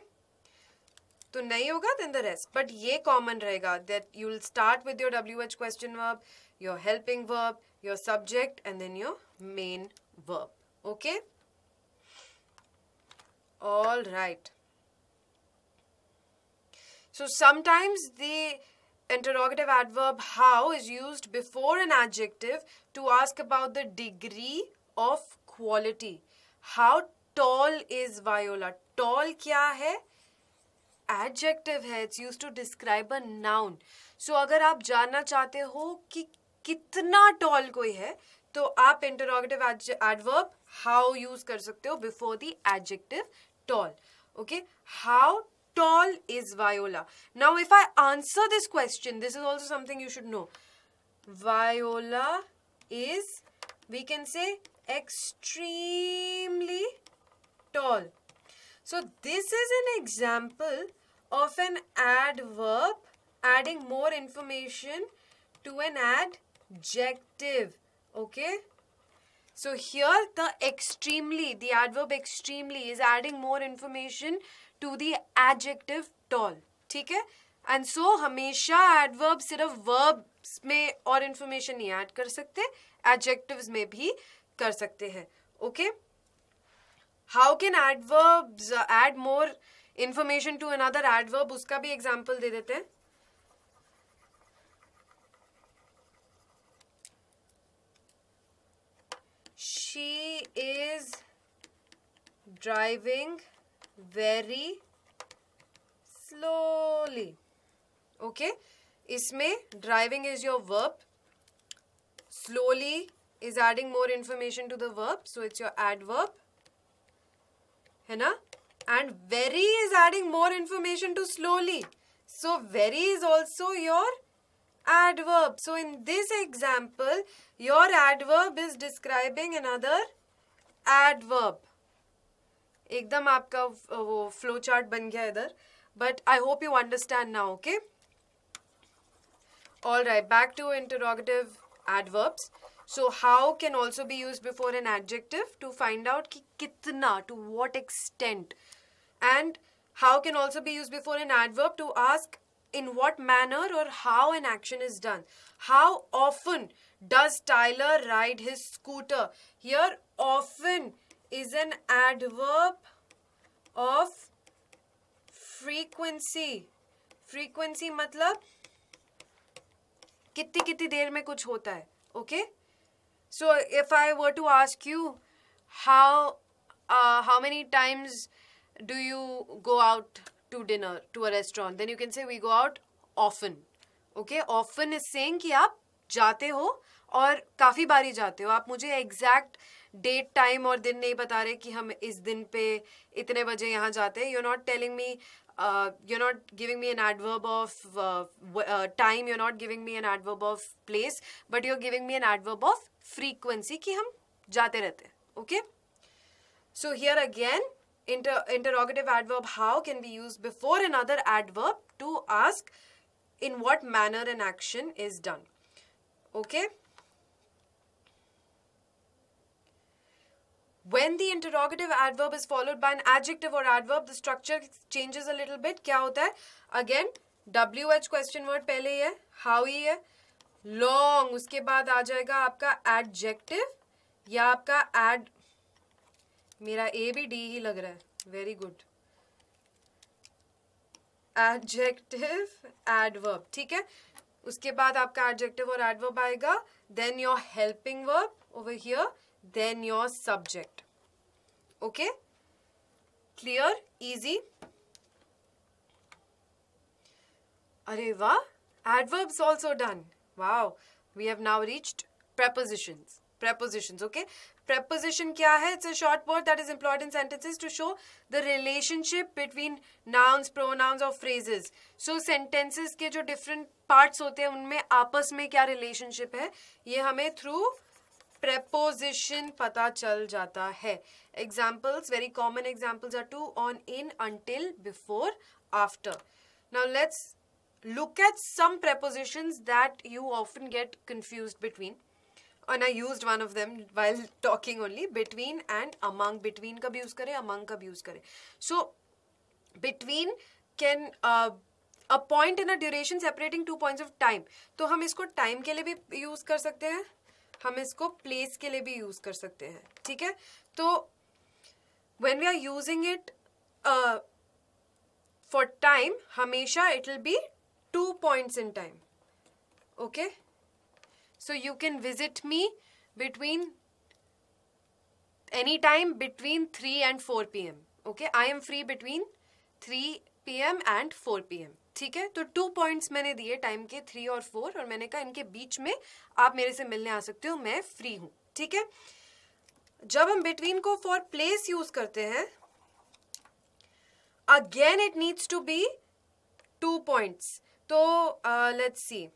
तो नहीं होगा then the rest but ये common रहेगा that you will start with your W H question verb your helping verb your subject and then your main verb. Okay? All right. So sometimes the interrogative adverb how is used before an adjective to ask about the degree of quality. How tall is Viola? Tall kya hai adjective hai it's used to describe a noun so agar aap janna chahte ho ki कितना tall कोई है तो आप interrogative adverb how use कर सकते हो before the adjective tall okay how tall is Viola now if I answer this question this is also something you should know Viola is we can say extremely tall so this is an example of an adverb adding more information to an ad adjective okay so here the extremely the adverb extremely is adding more information to the adjective tall ठीक है and so so, हमेशा adverb सिर्फ verbs में और information नहीं add कर सकते adjectives में भी कर सकते हैं okay how can adverbs add more information to another adverb उसका भी एग्जांपल दे देते हैं she is driving very slowly okay इसमें driving is your verb slowly is adding more information to the verb so it's your adverb है ना and very is adding more information to slowly so very is also your adverb. So in this example, your adverb is describing another adverb. एकदम आपका वो flow chart बन गया इधर but I hope you understand now okay all right back to interrogative adverbs so how can also be use before an adjective to find out कि कितना to what extent and how can also be use before an adverb to ask in what manner or how an action is done. How often does Tyler ride his scooter? Here, often is an adverb of frequency. Frequency matlab कितनी कितनी देर में okay so if i were to ask you how uh, how many times do you go out to dinner to a restaurant then you can say we go out often okay often is saying कि आप जाते हो और काफ़ी बारी जाते हो आप मुझे एग्जैक्ट डेट टाइम और दिन नहीं बता रहे कि हम इस दिन पे इतने बजे यहाँ जाते हैं you not telling me you not giving me an adverb of time you not giving me an adverb of place but you are giving me an adverb of frequency कि हम जाते रहते हैं okay so here again Inter- interrogative adverb how can be used before another adverb to ask in what manner an action is done. Okay? When the interrogative adverb is followed by an adjective or adverb, the structure changes a little bit. kya hota hai Again, wh question word pehle hi hai how hi hai long uske baad aa jayega aapka adjective ya aapka ad मेरा ए भी D ही लग रहा है very good adjective adverb ठीक है उसके बाद आपका एडजेक्टिव और एडवर्ब आएगा then your helping verb over here then your subject okay clear easy अरे वाह adverbs also done wow we have now reached prepositions prepositions okay preposition kya hai it's a short word that is employed in sentences to show the relationship between nouns pronouns or phrases so sentences के जो different parts होते हैं उनमें आपस में क्या relationship है ये हमें through preposition पता चल जाता है examples very common examples are to on in until before after now let's look at some prepositions that you often get confused between and I used one of them while talking only between and among between का भी use करें among का भी use करें so between can uh, a point in a duration separating two points of time तो हम इसको time के लिए भी use कर सकते हैं हम इसको place के लिए भी use कर सकते हैं ठीक है तो when we are using it uh, for time हमेशा it will be two points in time okay visit me between any time between three and four P M okay I am free between three P M and four P M ठीक है तो two points मैंने दिए time के three और four और मैंने कहा इनके बीच में आप मेरे से मिलने आ सकते हो मैं फ्री हूँ ठीक है जब हम बिटवीन को फॉर प्लेस यूज करते हैं again it needs to be two points तो लेट्स uh, सी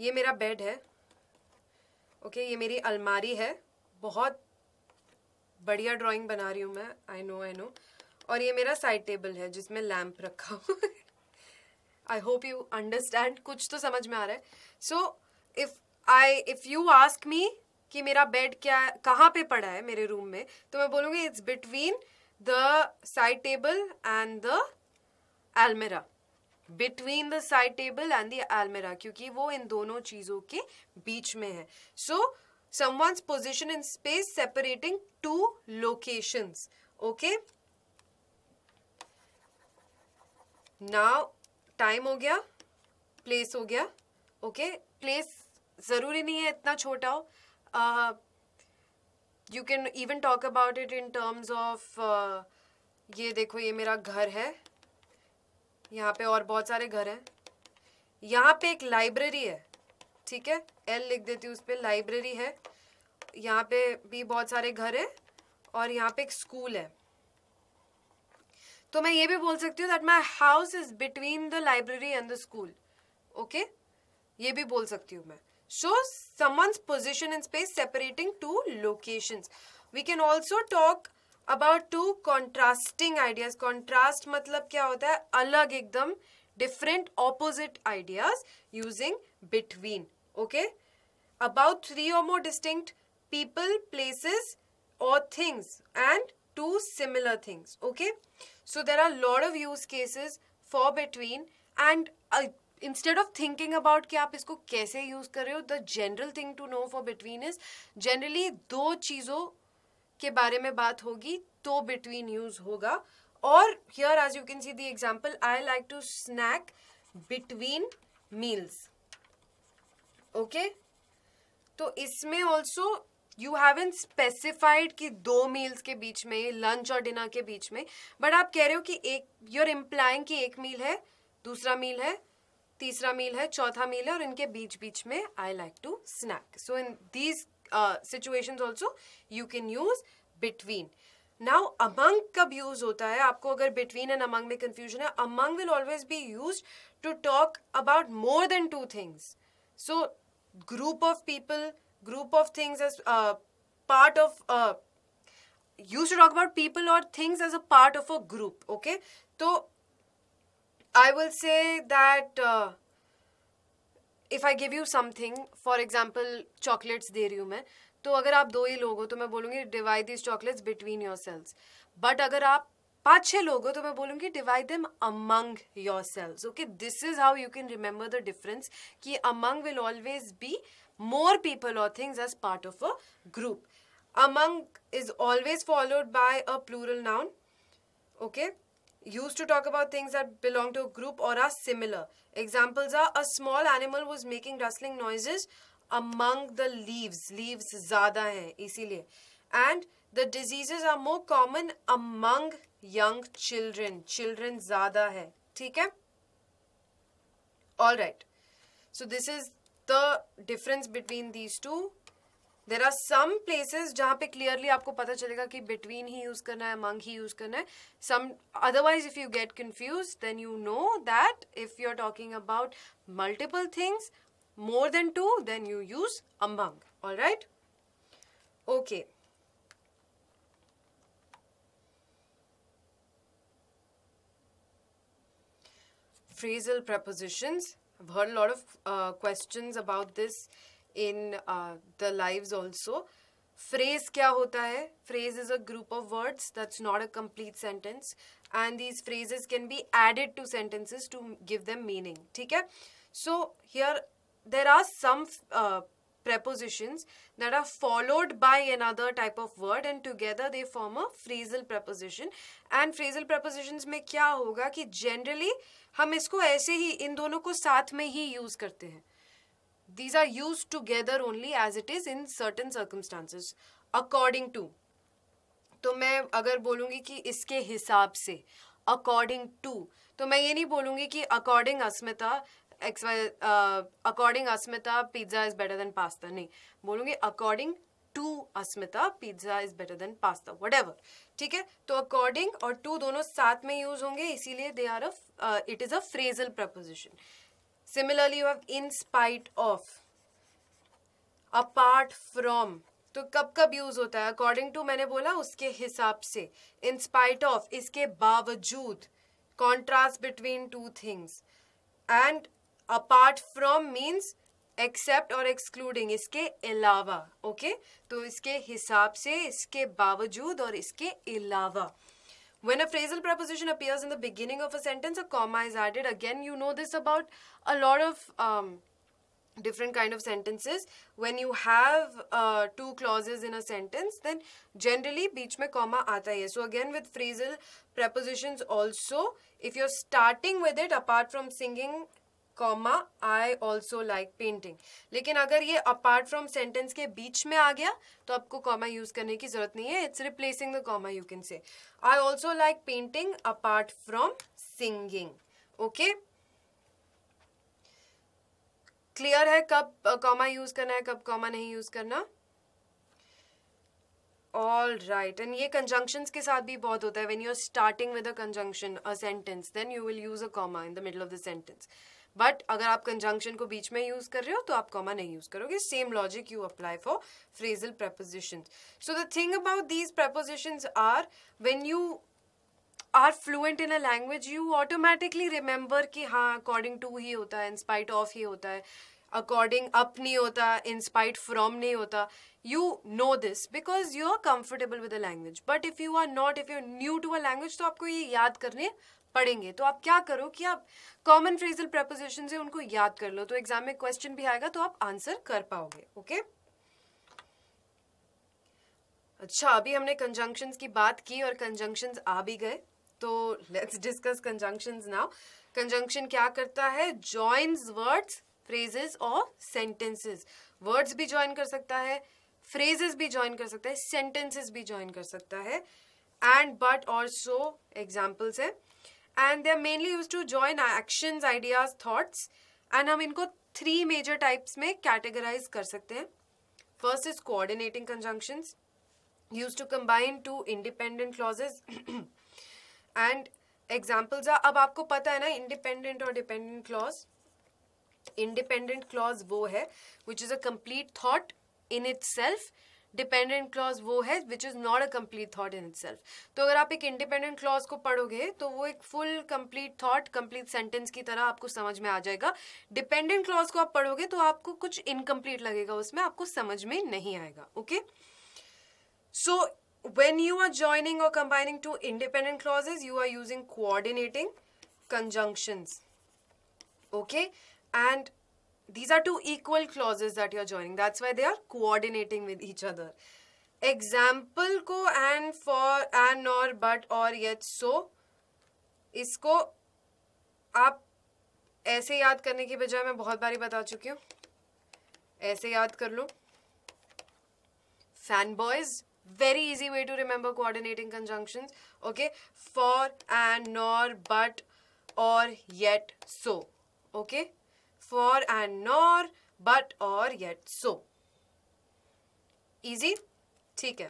ये मेरा बेड है ओके ये मेरी अलमारी है बहुत बढ़िया ड्राइंग बना रही हूँ मैं आई नो आई नो और ये मेरा साइड टेबल है जिसमें लैम्प रखा हुआ आई होप यू अंडरस्टैंड कुछ तो समझ में आ रहा है so if I if you ask me कि मेरा बेड क्या कहाँ पे पड़ा है मेरे रूम में तो मैं बोलूँगी it's between the side table and the almirah between the side table and the almirah क्योंकि वो इन दोनों चीज़ों के बीच में है so someone's position in space separating two locations okay now time हो गया प्लेस हो गया ओके okay? प्लेस ज़रूरी नहीं है इतना छोटा हो you can even talk about it in terms of ये देखो ये मेरा घर है यहाँ पे और बहुत सारे घर हैं यहाँ पे एक लाइब्रेरी है ठीक है एल लिख देती हूँ उस पर लाइब्रेरी है यहाँ पे भी बहुत सारे घर हैं और यहाँ पे एक स्कूल है तो मैं ये भी बोल सकती हूँ that my house is between the library and the school okay ये भी बोल सकती हूँ मैं show someone's position in space separating two locations we can also talk about two contrasting ideas contrast मतलब क्या होता है अलग एकदम different opposite ideas using between okay about three और मोर डिस्टिंक्ट पीपल प्लेसेस और things and two similar things okay so there are lot of use cases for between and instead of thinking about कि आप इसको कैसे use कर रहे हो the general thing to know for between is generally दो चीजों के बारे में बात होगी तो बिटवीन यूज होगा और here as you can see the example I like to snack between meals okay तो इसमें also you have in specified कि दो मील्स के बीच में लंच और डिनर के बीच में बट आप कह रहे हो कि एक यूर इम्प्लाइंग कि एक मील है दूसरा मील है तीसरा मील है चौथा मील है और इनके बीच बीच में I like to snack so in these situation also you can use between now among कब यूज होता है आपको अगर बिटवीन एंड अमंग में कंफ्यूजन है among will always be use to talk about more than two things so group of people group of things as part of use to talk about people और things as a part of a group okay तो I will say that if I give you something for example chocolates दे रही हूँ मैं तो अगर आप दो ही लोग हो तो मैं बोलूँगी divide this chocolates between yourselves but अगर आप पाँच छः लोग हो तो मैं बोलूँगी divide them among yourselves okay this is how you can remember the difference कि among will always be more people और things as part of a group among is always followed by a plural noun okay used to talk about things that belong to a group or are similar. Examples are a small animal was making rustling noises among the leaves. Leaves zada hai, isiliye. And the diseases are more common among young children. Children zada hai. Theek hai? Alright. So this is the difference between these two there are some places जहाँ पे clearly आपको पता चलेगा कि between ही use करना है मंग ही use करना है some otherwise if you get confuse then you know that if you are talking about multiple things more than two then you use among all right okay phrasal prepositions. I've heard a lot of uh, questions about this in the lives also phrase क्या होता है phrase is a group of words that's not a complete sentence and these phrases can be added to sentences to give them meaning ठीक है so here there are some prepositions that are followed by another type of word and together they form a phrasal preposition and phrasal prepositions में क्या होगा कि generally हम इसको ऐसे ही इन दोनों को साथ में ही use करते हैं these are used together only as it is in certain circumstances according to तो मैं अगर बोलूँगी कि इसके हिसाब से अकॉर्डिंग टू तो मैं ये नहीं बोलूँगी कि अकॉर्डिंग अस्मिता एक्स according Asmita pizza is better than pasta नहीं बोलूंगी according to Asmita pizza is better than pasta what ठीक है तो अकॉर्डिंग और टू दोनों साथ में यूज़ होंगे इसीलिए they are a it is a phrasal preposition similarly you have in spite of apart from तो कब कब यूज होता है अकॉर्डिंग टू मैंने बोला उसके हिसाब से इन स्पाइट ऑफ इसके बावजूद contrast between two things and apart from means except और एक्सक्लूडिंग इसके अलावा ओके okay? तो इसके हिसाब से इसके बावजूद और इसके अलावा When a phrasal preposition appears in the beginning of a sentence, a comma is added. Again, you know this about a lot of um, different kind of sentences. When you have uh, two clauses in a sentence, then generally beech mein comma aata hai. So again, with phrasal prepositions also, if you're starting with it, apart from singing comma I also like painting लेकिन अगर ये apart from sentence के बीच में आ गया तो आपको comma use करने की जरूरत नहीं है it's replacing the comma you can say I also like painting apart from singing okay clear है कब कॉमा यूज करना है कब कॉमा नहीं यूज करना ऑल राइट एंड ये कंजंक्शंस के साथ भी बहुत होता है when you are starting with a conjunction a sentence then you will use a comma in the middle of the sentence but अगर आप कंजंक्शन को बीच में यूज़ कर रहे हो तो आप कॉमा नहीं यूज़ करोगे same logic you apply for phrasal preposition so the thing about these prepositions are when you are fluent in a language you automatically remember कि हाँ अकॉर्डिंग टू ही होता है in ऑफ ही होता है अकॉर्डिंग अप नहीं होता in spite from नहीं होता you know this because you are comfortable with a language but if you are not if you new to a language तो आपको ये याद करने पढ़ेंगे तो आप क्या करो कि आप कॉमन फ्रेजल प्रपोजिशन से उनको याद कर लो तो एग्जाम में क्वेश्चन भी आएगा तो आप आंसर कर पाओगे ओके अच्छा अभी हमने कंजंक्शन की बात की और कंजंक्शन आ भी गए तो let's discuss conjunction now conjunction क्या करता है ज्वाइन वर्ड्स फ्रेजेस और सेंटेंसेस वर्ड्स भी ज्वाइन कर सकता है फ्रेजेस भी ज्वाइन कर सकता है सेंटेंसेस भी ज्वाइन कर सकता है एंड बट और सो एग्जाम्पल्स है and they are mainly use to join action ideas thoughts and हम इनको थ्री मेजर टाइप्स में कैटेगराइज कर सकते हैं first is coordinating conjunctions use to combine two independent clauses and examples अब आपको पता है ना इंडिपेंडेंट और डिपेंडेंट क्लॉज इंडिपेंडेंट क्लॉज वो है which is a complete thought in itself dependent clause वो है which is not a complete thought in self तो अगर आप एक इंडिपेंडेंट क्लॉज को पढ़ोगे तो वो एक full complete thought complete sentence की तरह आपको समझ में आ जाएगा डिपेंडेंट क्लॉज को आप पढ़ोगे तो आपको कुछ इनकम्प्लीट लगेगा उसमें आपको समझ में नहीं आएगा okay so when you are joining और combining two independent clauses you are using coordinating conjunctions okay and these are two equal clauses that you're joining that's why they are coordinating with each other example ko and for and or but or yet so इसको आप ऐसे याद करने की बजाय मैं बहुत बारी बता चुकी हूँ ऐसे याद कर लो FANBOYS very easy way to remember coordinating conjunctions okay for and nor but or yet so okay for and nor but or yet so easy ठीक है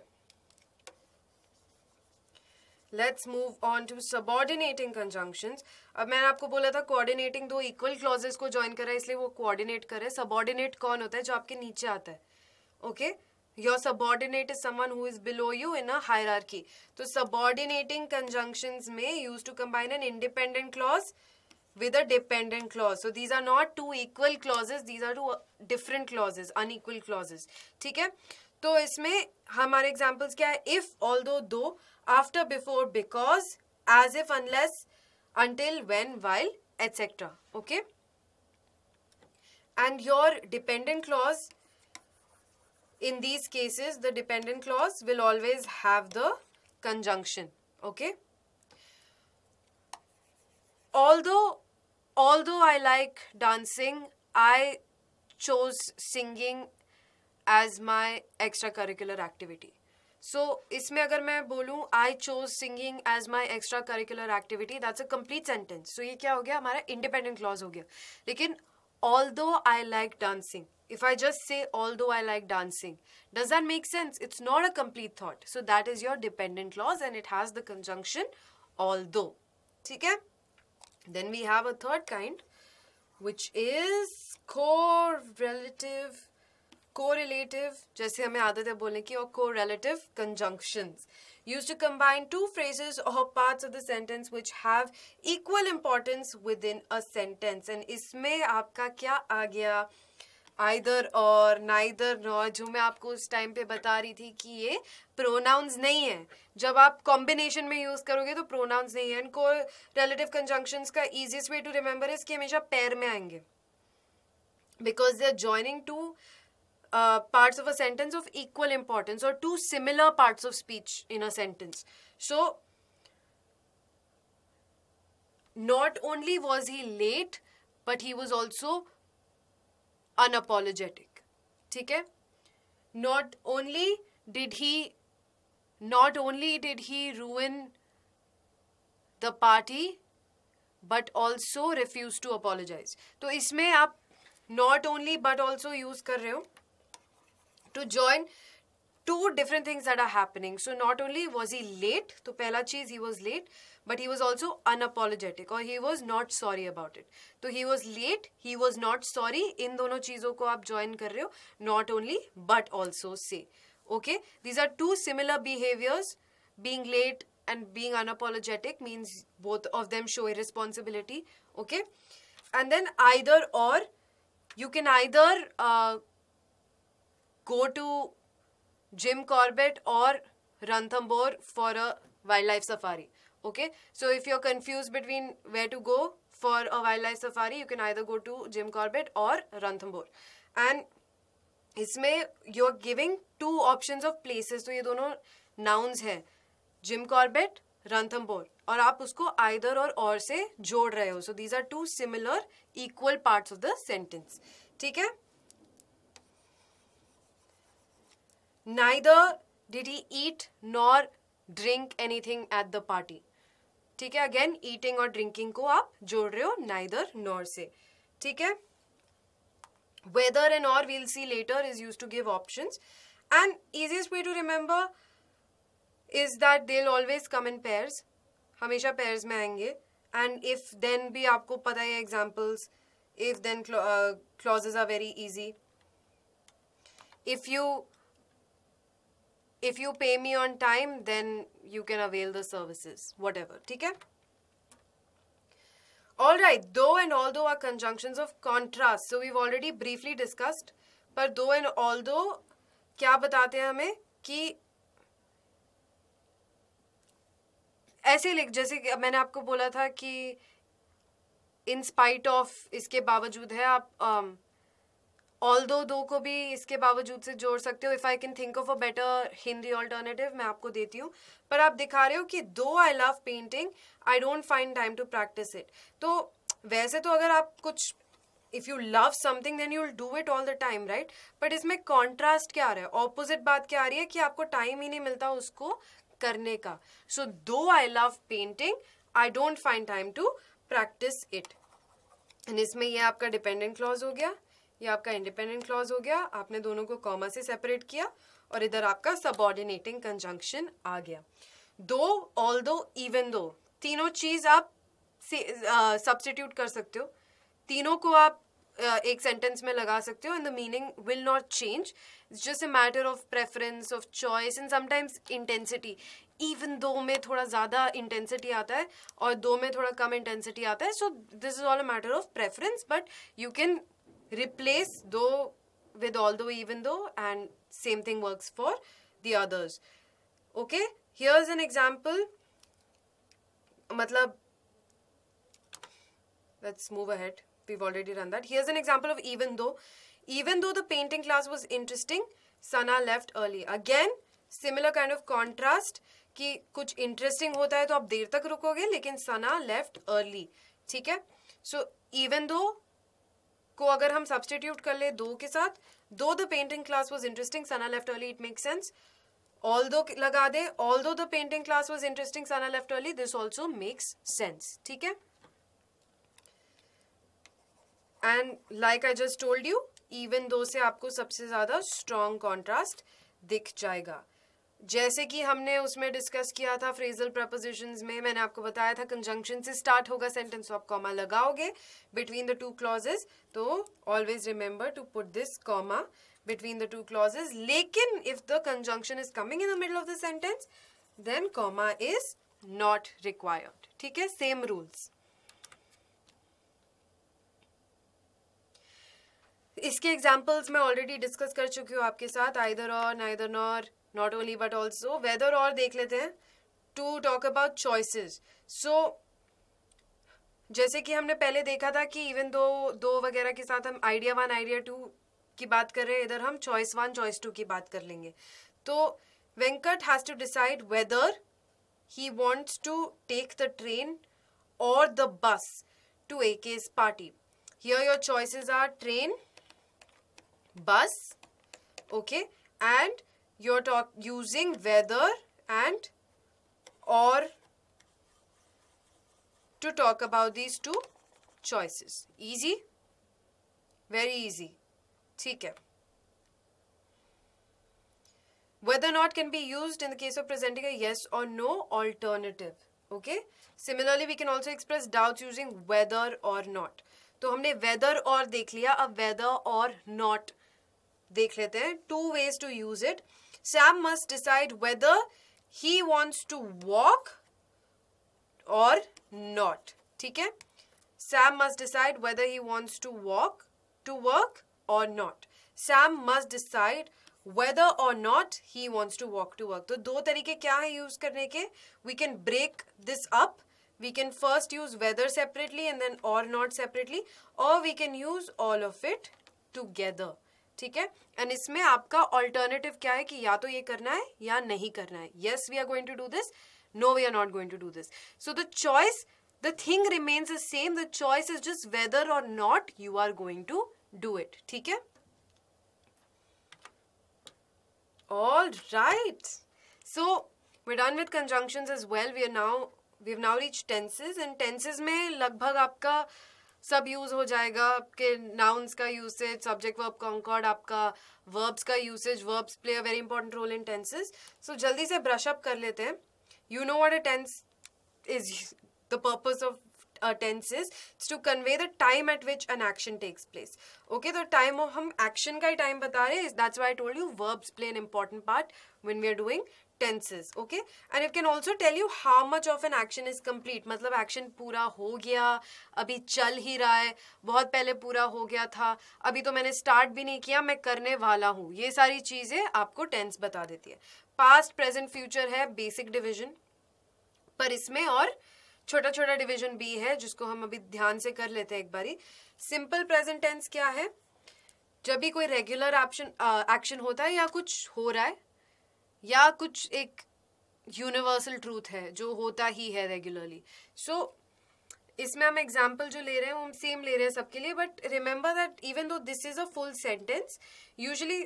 let's move on to subordinating conjunction अब मैंने आपको बोला था coordinating दो equal clauses को join करा है इसलिए वो कोऑर्डिनेट करे सबॉर्डिनेट कौन होता है जो आपके नीचे आता है okay your subordinate is someone who is below you in a hierarchy तो सबॉर्डिनेटिंग कंजंक्शन में use to combine an independent clause with a dependent clause so these are not two equal clauses these are two different clauses unequal clauses ठीक है तो इसमें हमारे examples क्या है If, although, दो after, before, because, as if, unless, until when while etc okay and your dependent clause in these cases the dependent clause will always have the conjunction okay although although I like dancing, I chose singing as my extracurricular activity. So इसमें अगर मैं बोलूँ I chose singing as my extracurricular activity, that's a complete sentence. So ये क्या हो गया हमारा independent clause हो गया लेकिन although I like dancing, if I just say although I like dancing, does that make sense? It's not a complete thought. So that is your dependent clause and it has the conjunction although. ठीक Then we have a third kind which is correlative correlative जैसे हमें आदत है बोलने की और correlative conjunctions used to combine two phrases or parts of the sentence which have equal importance within a sentence and इसमें आपका क्या आ गया आइदर और नाइदर नॉ जो मैं आपको उस टाइम पे बता रही थी कि ये प्रोनाउंस नहीं है जब आप कॉम्बिनेशन में यूज़ करोगे तो प्रोनाउंस नहीं है इनको रिलेटिव कंजंक्शंस का ईजिएस्ट वे टू रिमेंबर इसके हमेशा पैर में आएंगे because they are joining two parts of a sentence of equal importance और two similar parts of speech in a sentence so not only was he late but he was also unapologetic ठीक है not only did he not only did he ruin the party but also refuse to apologize तो इसमें आप not only but also use कर रहे हो to join two different things that are happening. So not only was he late, to pehla cheez he was late, but he was also unapologetic or he was not sorry about it. So he was late, he was not sorry. In dono cheezon ko aap join kar rahe not only but also say. Okay, these are two similar behaviors. Being late and being unapologetic means both of them show irresponsibility. Okay, and then either or you can either uh, go to Jim Corbett or Ranthambore for a wildlife safari okay so if you are confuse between where to go for a wildlife safari you can I go to Jim Corbett or Ranthambore and इसमें you are giving two option of places तो ये दोनों nouns हैं Jim Corbett Ranthambore और आप उसको either और और से जोड़ रहे हो so these are two similar equal parts of the sentence ठीक है neither did he eat nor drink anything at the party ठीक है अगेन ईटिंग और ड्रिंकिंग को आप जोड़ रहे हो नाइदर नॉर से ठीक है whether and or we'll see later is use to give option and easiest way to remember is that they always come in pairs हमेशा पेयर्स में आएंगे एंड इफ देन भी आपको पता है examples if then clauses are very easy if you if you pay me on time then you can avail the services what ठीक है all right though and although are conjunction of contrast so we already briefly discussed पर though and all दो क्या बताते हैं हमें कि ऐसे लिख जैसे मैंने आपको बोला था कि इन स्पाइट ऑफ इसके बावजूद है आप um, ऑल दो दो को भी इसके बावजूद से जोड़ सकते हो if I can think of a better Hindi alternative मैं आपको देती हूँ पर आप दिखा रहे हो कि though I love painting I don't find time to practise it तो वैसे तो अगर आप कुछ if you love something then you will do it all the time right but इसमें कॉन्ट्रास्ट क्या आ रहा है ऑपोजिट बात क्या आ रही है कि आपको टाइम ही नहीं मिलता उसको करने का so though I love painting I don't find time to practise it and इसमें यह आपका डिपेंडेंट क्लॉज हो गया ये आपका इंडिपेंडेंट क्लॉज हो गया आपने दोनों को कॉमा से सेपरेट किया और इधर आपका सबॉर्डिनेटिंग कंजंक्शन आ गया दो ऑल दो इवन दो तीनों चीज आप सब्सटीट्यूट कर सकते हो तीनों को आप uh, एक सेंटेंस में लगा सकते हो and the meaning will not change just a matter of preference of choice and sometimes intensity even though में थोड़ा ज़्यादा इंटेंसिटी आता है और दो में थोड़ा कम इंटेंसिटी आता है so this is all a matter of preference but you can replace though with although even though and same thing works for the others okay here's an example matlab let's move ahead we've already done that here's an example of even though even though the painting class was interesting sana left early again similar kind of contrast कि कुछ interesting होता है तो आप देर तक रुकोगे लेकिन सना left early ठीक है सो इवन दो को अगर हम सब्सटीट्यूट कर ले दो के साथ though the painting class was interesting Sana left early it make sense although लगा दे although the painting class was interesting Sana left early this also makes sense ठीक है and like I just told you even though से आपको सबसे ज्यादा strong contrast दिख जाएगा जैसे कि हमने उसमें डिस्कस किया था फ्रेजल प्रपोजिशन में मैंने आपको बताया था कंजंक्शन से स्टार्ट होगा सेंटेंस तो आप कॉमा लगाओगे बिटवीन द टू क्लॉजेस तो always remember to put this comma between the two clauses लेकिन if the conjunction is coming in the middle of the sentence then comma is not required ठीक है same rules इसके examples मैं already discuss कर चुकी हूँ आपके साथ either or neither nor not only but also whether or देख लेते हैं to talk about choices so जैसे कि हमने पहले देखा था कि इवन दो दो वगैरह के साथ हम आइडिया वन आइडिया टू की बात कर रहे हैं इधर हम चॉइस वन चॉइस टू की बात कर लेंगे तो Venkat has to decide whether wants to take the train or the bus to A K party here your choices are train bus okay and you're talk using whether and or to talk about these two choices. Easy? Very easy. ठीक है whether not can be used in the case of presenting a yes or no alternative. Okay? Similarly, we can also express doubts using whether or not. तो हमने whether or देख लिया a whether or not देख लेते two ways to use it. Sam must decide whether he wants to walk or not. ठीक है Sam must decide whether he wants to walk to work or not. Sam must decide whether or not he wants to walk to work. तो दो तरीके क्या है use करने के We can break this up. We can first use whether separately and then or not separately. Or we can use all of it together. ठीक है and इसमें आपका ऑल्टरनेटिव क्या है कि या तो ये करना है या नहीं करना है yes we are going to do this no we are not going to do this so the choice the thing remains the same the choice is just whether or not you are going to do it ठीक है all right so we done with conjunction conjunctions well we are now we have now reach tenses and tenses में लगभग आपका सब use हो जाएगा आपके nouns का यूसेज सब्जेक्ट वर्ब कॉन्कॉर्ड आपका वर्ब्स का usage verbs play a very important role in tenses so जल्दी से ब्रश अप कर लेते हैं you know what a tense is the purpose of tenses to convey the time at which an action takes place okay तो time हम action का ही time बता रहे हैं that's why told you verbs play an important part when we are doing tenses okay and it can also tell you how much of an action is complete मतलब action पूरा हो गया अभी चल ही रहा है बहुत पहले पूरा हो गया था अभी तो मैंने स्टार्ट भी नहीं किया मैं करने वाला हूँ ये सारी चीज़ें आपको टेंस बता देती है पास्ट प्रेजेंट फ्यूचर है बेसिक डिविजन पर इसमें और छोटा छोटा डिविजन भी है जिसको हम अभी ध्यान से कर लेते हैं एक बारी सिंपल प्रेजेंट टेंस क्या है जब भी कोई रेगुलर ऑप्शन एक्शन होता है या कुछ हो रहा है या कुछ एक यूनिवर्सल ट्रूथ है जो होता ही है रेगुलरली सो so, इसमें हम एग्जाम्पल जो ले रहे हैं वो हम सेम ले रहे हैं सबके लिए but remember that even though this is a full sentence usually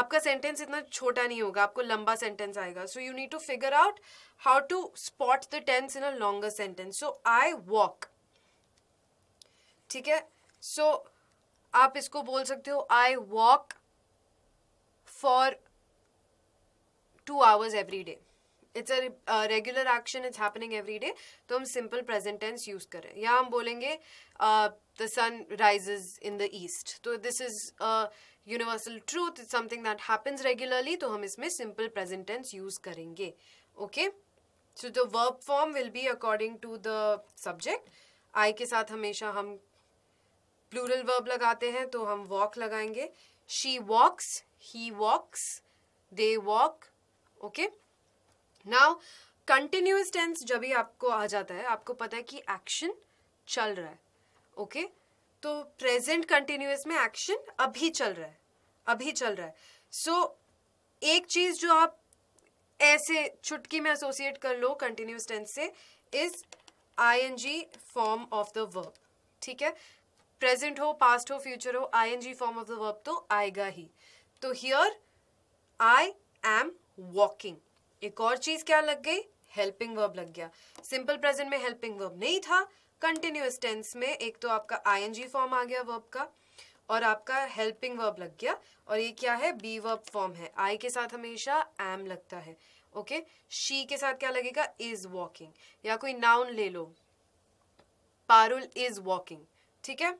आपका सेंटेंस इतना छोटा नहीं होगा आपको लंबा सेंटेंस आएगा so you need to figure out how to spot the tense in a longer sentence so I walk ठीक है सो so, आप इसको बोल सकते हो I walk for two hours every day it's a regular action it's happening every day तो हम simple present tense use करें या हम बोलेंगे the sun rises in the east तो this is universal truth is something that happens regularly तो हम इसमें सिंपल प्रेजेंट टेंस यूज़ करेंगे okay so the verb form will be according to the subject I के साथ हमेशा हम plural verb लगाते हैं तो हम वॉक लगाएंगे she walks he walks they walk okay now continuous tense जब भी आपको आ जाता है आपको पता है कि एक्शन चल रहा है ओके okay? तो प्रेजेंट कंटिन्यूस में एक्शन अभी चल रहा है अभी चल रहा है सो so, एक चीज जो आप ऐसे छुटकी में एसोसिएट कर लो कंटिन्यूस टेंस से is ING form of the verb ठीक है प्रेजेंट हो पास्ट हो फ्यूचर हो ING form of the verb तो आएगा ही तो हियर आई एम वॉकिंग एक और चीज क्या लग गई हेल्पिंग वर्ब लग गया सिंपल प्रेजेंट में हेल्पिंग वर्ब नहीं था कंटिन्यूस टेंस में एक तो आपका आईएनजी फॉर्म आ गया वर्ब का और आपका हेल्पिंग वर्ब लग गया और ये क्या है बी वर्ब फॉर्म है आई के साथ हमेशा एम लगता है ओके okay? शी के साथ क्या लगेगा इज वॉकिंग या कोई नाउन ले लो पारुल इज वॉकिंग ठीक है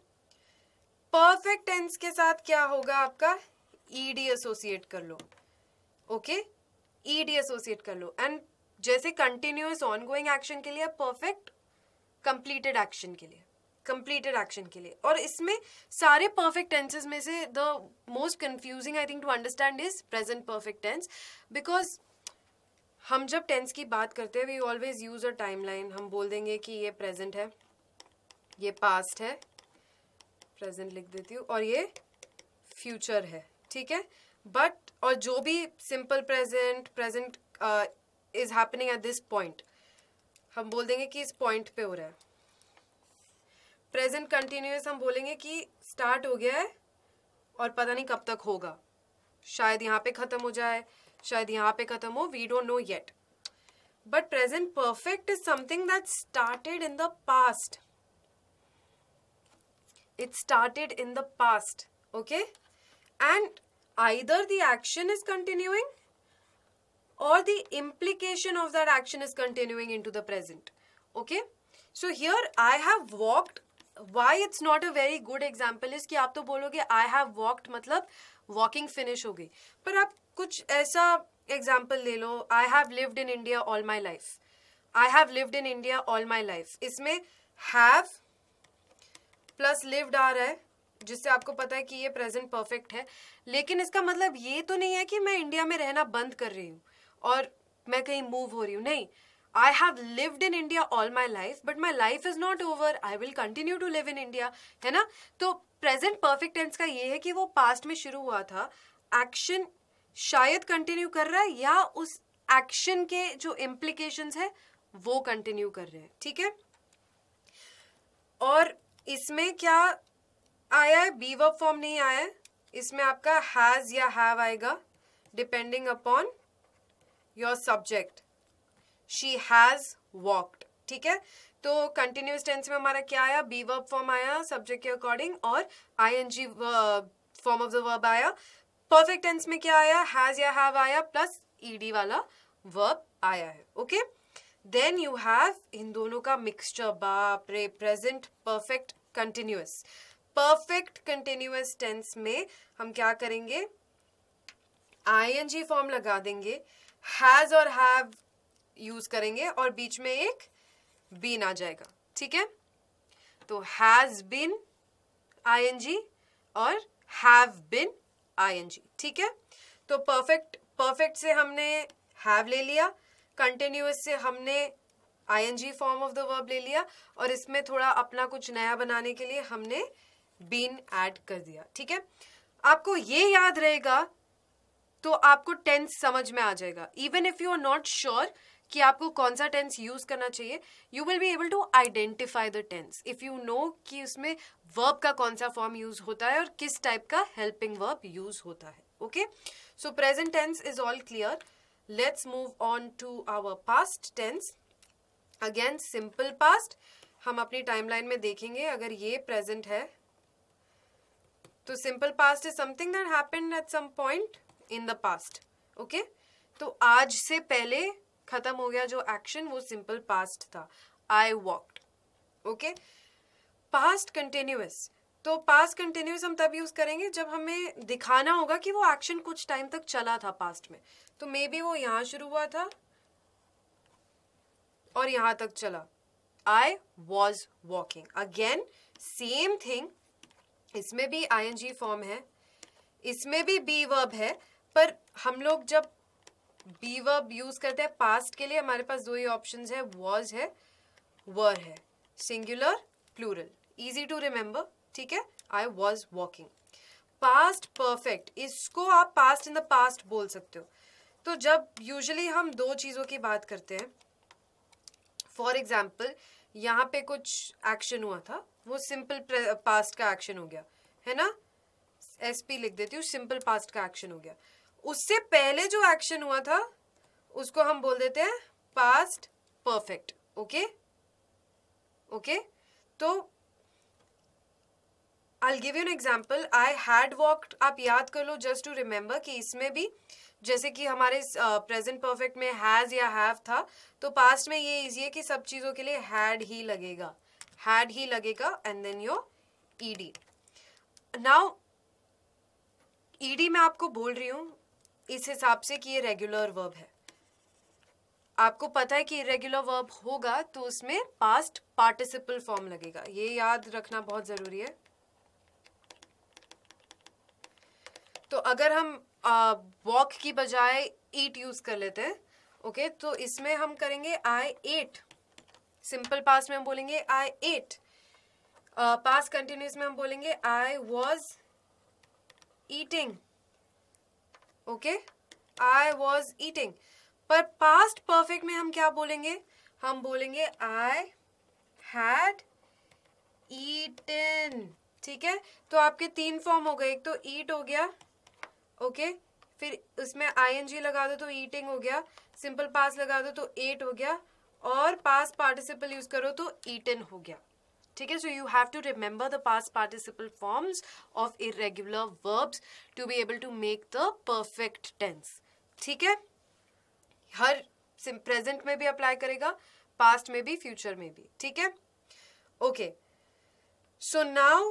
परफेक्ट टेंस के साथ क्या होगा आपका ईडी एसोसिएट कर लो okay okay? ED e associate कर लो एंड जैसे कंटिन्यूस ऑन गोइंग एक्शन के लिए परफेक्ट कंप्लीटेड एक्शन के लिए कंप्लीटेड एक्शन के लिए और इसमें सारे परफेक्ट टेंसेज में से the most confusing I think to understand is present perfect tense because हम जब टेंस की बात करते हैं we always use a line हम बोल देंगे कि ये प्रेजेंट है ये पास्ट है प्रेजेंट लिख देती हूँ और ये फ्यूचर है ठीक है बट और जो भी simple present present is happening at this point हम बोल देंगे कि इस पॉइंट पे हो रहा है प्रेजेंट कंटिन्यूस हम बोलेंगे कि स्टार्ट हो गया है और पता नहीं कब तक होगा शायद यहाँ पे ख़त्म हो जाए शायद यहाँ पे ख़त्म हो we don't know yet but present perfect is something that started in the past it started in the past okay and either the action is continuing or the implication of that action is continuing into the present okay so here i have walked why it's not a very good example is ki aap to bologe i have walked matlab walking finish ho gayi par aap kuch aisa example le lo i have lived in india all my life i have lived in india all my life isme have plus lived आ रहा है जिससे आपको पता है कि ये present perfect है लेकिन इसका मतलब ये तो नहीं है कि मैं इंडिया में रहना बंद कर रही हूँ और मैं कहीं मूव हो रही हूँ नहीं I have lived in India all my life, but my life is not over. I will continue to live in India. है ना तो present perfect tense का ये है कि वो past में शुरू हुआ था action शायद continue कर रहा है या उस action के जो implications है वो continue कर रहे हैं ठीक है और इसमें क्या आया है बी वर्ब फॉर्म नहीं आया है इसमें आपका हैज या हैव आएगा depending upon your subject she has walked ठीक है तो कंटिन्यूस टेंस में हमारा क्या आया बी वर्ब फॉर्म आया सब्जेक्ट के अकॉर्डिंग और I G form of the verb आया परफेक्ट टेंस में क्या आया हैज या हैव आया प्लस ईडी वाला वर्ब आया है okay then you have in दोनों का मिक्सचर बाप रे present perfect continuous perfect continuous tense में हम क्या करेंगे जी फॉर्म लगा देंगे हैज और हैव यूज करेंगे और बीच में एक बीन आ जाएगा ठीक है तो हैज बीन आई और हैव बिन जी ठीक है तो परफेक्ट परफेक्ट से हमने हैव ले लिया कंटिन्यूस से हमने ING form of the verb ले लिया और इसमें थोड़ा अपना कुछ नया बनाने के लिए हमने बीन ऐड कर दिया ठीक है आपको ये याद रहेगा तो आपको टेंस समझ में आ जाएगा even if you are not sure कि आपको कौन सा टेंस यूज करना चाहिए you will be able to identify the tense if you know कि उसमें वर्ब का कौन सा फॉर्म यूज होता है और किस टाइप का हेल्पिंग वर्ब यूज होता है okay so present tense is all clear let's move on to our past tense again simple past हम अपनी टाइमलाइन में देखेंगे अगर ये प्रेजेंट है तो simple past is something that happened at some point in the past okay तो आज से पहले खत्म हो गया जो एक्शन वो सिंपल पास्ट था I walked okay past continuous तो पास्ट कंटिन्यूस हम तब यूज करेंगे जब हमें दिखाना होगा कि वो एक्शन कुछ टाइम तक चला था पास्ट में तो मे बी वो यहां शुरू हुआ था और यहां तक चला I was walking again same thing इसमें भी आईएनजी फॉर्म है इसमें भी बी वर्ब है पर हम लोग जब बी वर्ब यूज करते हैं पास्ट के लिए हमारे पास दो ही ऑप्शन है वॉज है वर है singular plural easy to remember ठीक है I was walking past perfect इसको आप पास्ट इन द पास्ट बोल सकते हो तो जब यूजली हम दो चीज़ों की बात करते हैं फॉर एग्जाम्पल यहाँ पे कुछ एक्शन हुआ था वो सिंपल पास्ट का एक्शन हो गया है ना एस पी लिख देती हूँ सिंपल पास्ट का एक्शन हो गया उससे पहले जो एक्शन हुआ था उसको हम बोल देते हैं पास्ट परफेक्ट ओके ओके तो I give you an example I had walk आप याद कर लो जस्ट टू रिमेम्बर कि इसमें भी जैसे कि हमारे प्रेजेंट परफेक्ट में हैज़ या हैव था तो पास्ट में ये इजी है कि सब चीज़ों के लिए हैड ही लगेगा हैड ही लगेगा and then your ED now ED मैं आपको बोल रही हूं इस हिसाब से कि ये रेगुलर वर्ब है आपको पता है कि इरेग्युलर वर्ब होगा तो उसमें पास्ट पार्टिसिपल फॉर्म लगेगा ये याद रखना बहुत ज़रूरी है तो अगर हम वॉक की बजाय ईट यूज़ कर लेते हैं ओके okay, तो इसमें हम करेंगे आई एट सिंपल पास में हम बोलेंगे आई एट पास कंटिन्यूस में हम बोलेंगे I was eating okay I was eating पर पास्ट परफेक्ट में हम क्या बोलेंगे हम बोलेंगे आई हैड ईटन ठीक है तो आपके तीन फॉर्म हो गए एक तो ईट हो गया ओके फिर उसमें आईएनजी लगा दो तो ईटिंग हो गया सिंपल पास लगा दो तो एट हो गया और पास पार्टिसिपल यूज करो तो ईटन हो गया ठीक है so you have to remember the past participle forms of irregular verbs to be able to make the perfect tense ठीक है हर प्रेजेंट में भी अप्लाई करेगा पास्ट में भी फ्यूचर में भी ठीक है ओके सो नाउ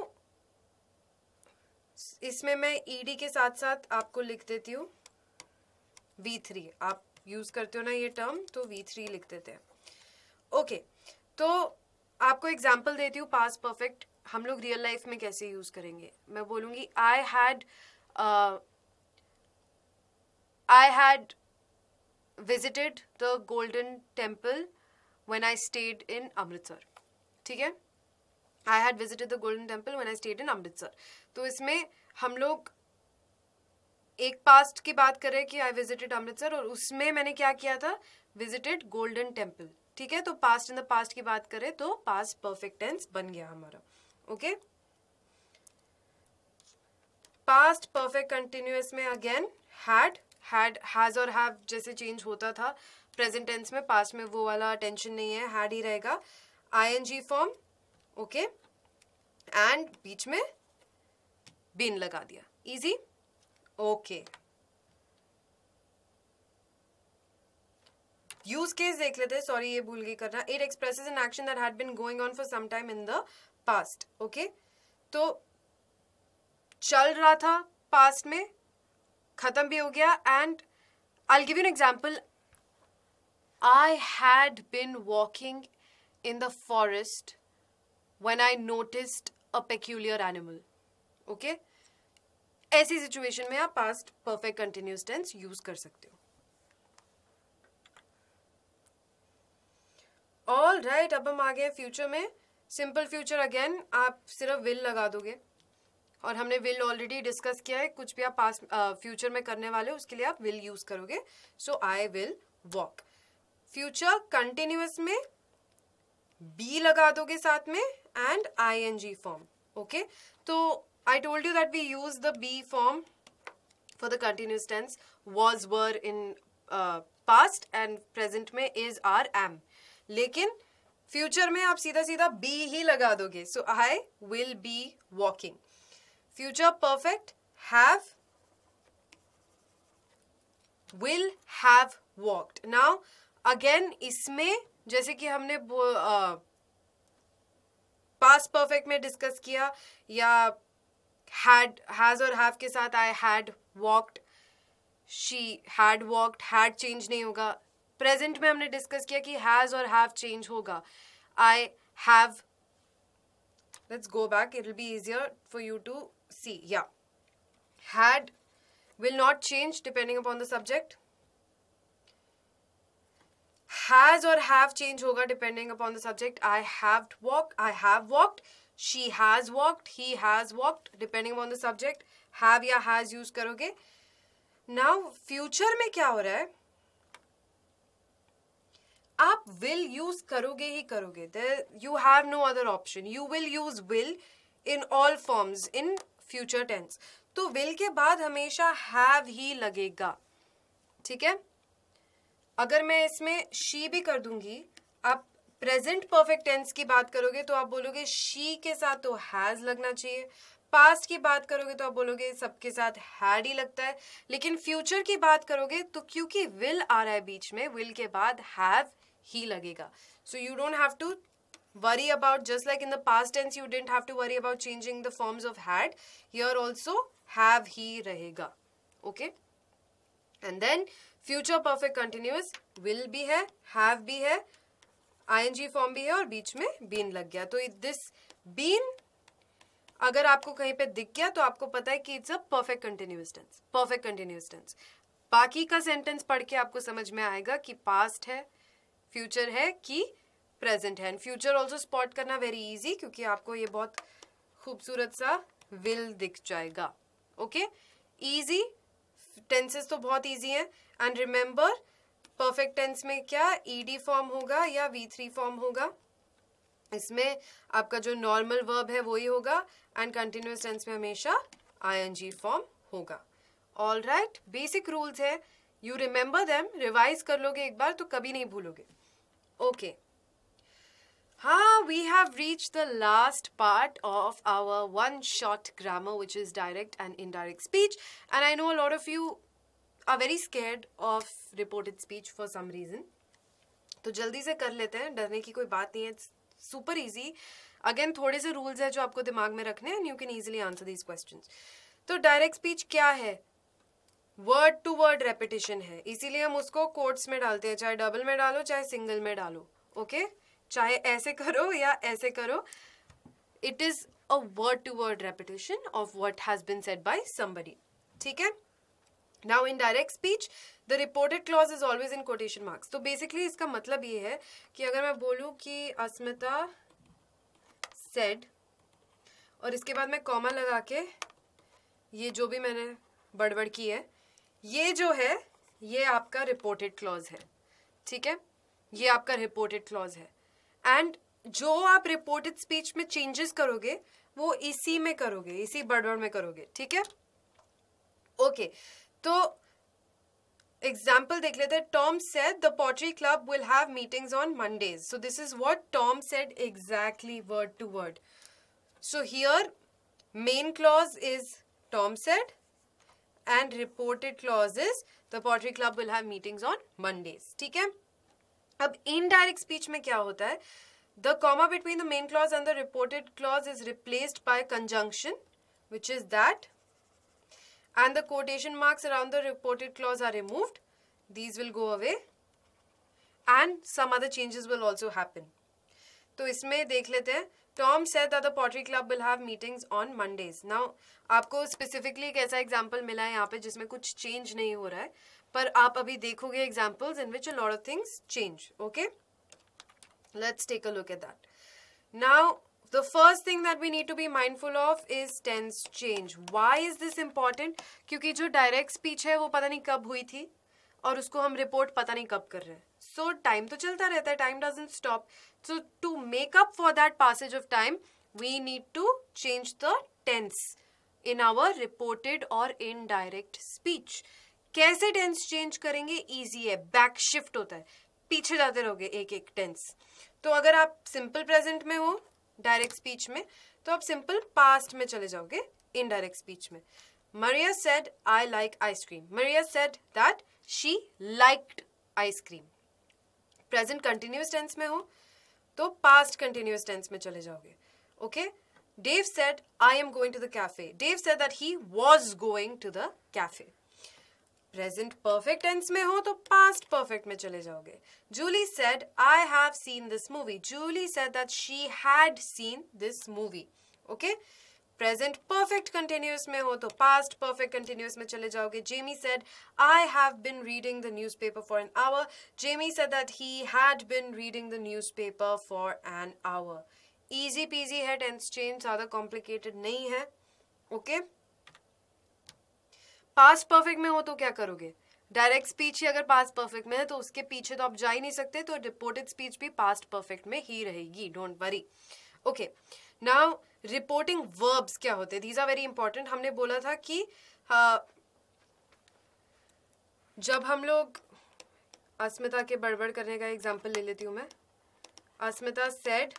इसमें मैं ईडी e के साथ साथ आपको लिख देती हूँ वी थ्री आप यूज़ करते हो ना ये टर्म तो वी थ्री लिख देते हैं ओके okay, तो आपको एग्जाम्पल देती हूँ पास परफेक्ट हम लोग रियल लाइफ में कैसे यूज़ करेंगे मैं बोलूंगी I had I had visited the Golden Temple when I stayed in Amritsar ठीक है I had visited the Golden Temple when I stayed in Amritsar तो इसमें हम लोग एक पास्ट की बात करें कि आई विजिटेड अमृतसर और उसमें मैंने क्या किया था विजिटेड गोल्डन टेम्पल ठीक है तो पास्ट इन द पास्ट की बात करें तो पास्ट परफेक्ट टेंस बन गया हमारा ओके पास्ट परफेक्ट कंटिन्यूस में अगेन हैड हैड हैज़ और हैव जैसे चेंज होता था प्रेजेंट टेंस में पास्ट में वो वाला टेंशन नहीं है हैड ही रहेगा I N G form okay and बीच में बिन लगा दिया इजी ओके यूज केस देख लेते हैं सॉरी ये भूल गई करना it express an action that had been going on for some time in the past okay तो चल रहा था पास्ट में खत्म भी हो गया and I give you an example I had been walking in the forest when I noticed a peculiar animal. Okay? ऐसी सिचुएशन में आप past perfect continuous tense use कर सकते हो ऑल राइट right, अब हम आ गए फ्यूचर में सिंपल फ्यूचर अगेन आप सिर्फ विल लगा दोगे और हमने विल ऑलरेडी डिस्कस किया है कुछ भी आप पास फ्यूचर में करने वाले हो उसके लिए आप विल यूज करोगे so I will walk future continuous में बी लगा दोगे साथ में and I N G form okay तो I told you that we use the be form for the continuous tense. Was, were in uh, past and present में is, are, am. लेकिन future में आप सीधा सीधा बी ही लगा दोगे so I will be walking future perfect have will have walked now again इसमें जैसे कि हमने past perfect में discuss किया या हैड हैज़ और हैव के साथ I had walked she had walked had change नहीं होगा प्रेजेंट में हमने डिस्कस किया कि हैज़ और हैव चेंज होगा I have let's go back it will be easier for you to see या had will not change depending upon the subject has or have change hoga depending upon the subject i have walked i have walked she has walked he has walked depending on the subject have या has use करोगे now future में क्या हो रहा है आप will use करोगे ही करोगे you have no other option you will use will in all forms in future tense तो विल के बाद हमेशा हैव ही लगेगा ठीक है अगर मैं इसमें शी भी कर दूंगी प्रेजेंट परफेक्ट टेंस की बात करोगे तो आप बोलोगे शी के साथ तो हैज लगना चाहिए पास्ट की बात करोगे तो आप बोलोगे सबके साथ हैड ही लगता है लेकिन फ्यूचर की बात करोगे तो क्योंकि विल आ रहा है बीच में विल के बाद हैव ही लगेगा so you don't have to worry about just like in the past tense you don't have to worry about changing the forms of had your also have ही रहेगा okay and then future perfect continuous will भी है have भी है ING form भी है और बीच में बीन लग गया तो दिस बीन अगर आपको कहीं पे दिख गया तो आपको पता है कि it's a perfect continuous tense perfect continuous tense बाकी का सेंटेंस पढ़ के आपको समझ में आएगा कि पास्ट है फ्यूचर है कि प्रेजेंट है एंड फ्यूचर ऑल्सो स्पॉट करना वेरी इजी क्योंकि आपको ये बहुत खूबसूरत सा विल दिख जाएगा ओके इजी टेंसेस तो बहुत इजी हैं एंड रिमेंबर परफेक्ट टेंस में क्या ईडी e फॉर्म होगा या वी थ्री फॉर्म होगा इसमें आपका जो नॉर्मल वर्ब है वो ही होगा एंड कंटिन्यूस टेंस में हमेशा आईएनजी फॉर्म होगा ऑल राइट बेसिक रूल्स है यू रिमेंबर दैम रिवाइज कर लोगे एक बार तो कभी नहीं भूलोगे ओके हा हाँ we have reach the last part of our one short grammar which is direct and indirect speech and I know lot of you are very scared of reported speech for some reason तो जल्दी से कर लेते हैं डरने की कोई बात नहीं है सुपर ईजी अगेन थोड़े से रूल्स हैं जो आपको दिमाग में रखने हैं and you can easily answer these question तो डायरेक्ट स्पीच क्या है वर्ड टू वर्ड रेपिटेशन है इसीलिए हम उसको कोर्ट्स में डालते हैं चाहे डबल में डालो चाहे सिंगल में डालो ओके चाहे ऐसे करो या ऐसे करो it is a word to word repetition of what has been said by somebody ठीक है now in direct speech the reported clause is always in quotation marks so basically इसका मतलब ये है कि अगर मैं बोलूँ कि अस्मिता सेड और इसके बाद मैं कॉमा लगा के ये जो भी मैंने बड़बड़ की है ये जो है ये आपका रिपोर्टेड क्लॉज है ठीक है ये आपका रिपोर्टेड क्लॉज है एंड जो आप रिपोर्टेड स्पीच में चेंजेस करोगे वो इसी में करोगे इसी बड़बड़ में करोगे ठीक है okay So, example dekh that tom said the pottery club will have meetings on mondays so this is what tom said exactly word to word so here main clause is tom said and reported clause is the pottery club will have meetings on mondays theek hai ab indirect speech mein kya the comma between the main clause and the reported clause is replaced by conjunction which is that and the quotation marks around the reported clause are removed. These will go away and some other changes will also happen. तो इसमें देख लेते हैं Tom said that the pottery club will have meetings on Mondays now आपको specifically एक ऐसा example मिला है यहाँ पे जिसमें कुछ चेंज नहीं हो रहा है पर आप अभी देखोगे examples in which a lot of things change okay let's take a look at that now the first thing that we need to be mindful of is tense change. Why is this important? क्योंकि जो direct speech है वो पता नहीं कब हुई थी और उसको हम report पता नहीं कब कर रहे हैं so, time तो चलता रहता है time doesn't stop so to make up for that passage of time we need to change the tense in our reported or indirect speech कैसे टेंस चेंज करेंगे इजी है बैक शिफ्ट होता है पीछे जाते रहोगे एक एक टेंस तो अगर आप सिंपल प्रेजेंट में हो डायरेक्ट स्पीच में तो आप सिंपल पास्ट में चले जाओगे इनडायरेक्ट स्पीच में Maria said I like ice cream Maria said that she liked ice cream present continuous tense में हो तो पास्ट कंटिन्यूस टेंस में चले जाओगे ओके Dave said I am going to the cafe Dave said that he was going to the cafe present perfect tense में हो तो पास्ट परफेक्ट में चले जाओगे Julie said I have seen this movie Julie said that she had seen this movie okay present perfect continuous में हो तो past perfect continuous में चले जाओगे Jamie said I have been reading the newspaper for an hour Jamie said that he had been reading the newspaper for an hour easy peasy है tense change ज़्यादा complicated नहीं है okay okay? Past perfect में हो तो क्या करोगे direct speech ही अगर पास्ट परफेक्ट में है तो उसके पीछे तो आप जा ही नहीं सकते तो रिपोर्टेड स्पीच भी पास्ट परफेक्ट में ही रहेगी don't worry okay now reporting verbs क्या होते दीज आर वेरी इंपॉर्टेंट हमने बोला था कि uh, जब हम लोग अस्मिता के बड़बड़ करने का एग्जाम्पल ले लेती हूँ मैं अस्मिता सेड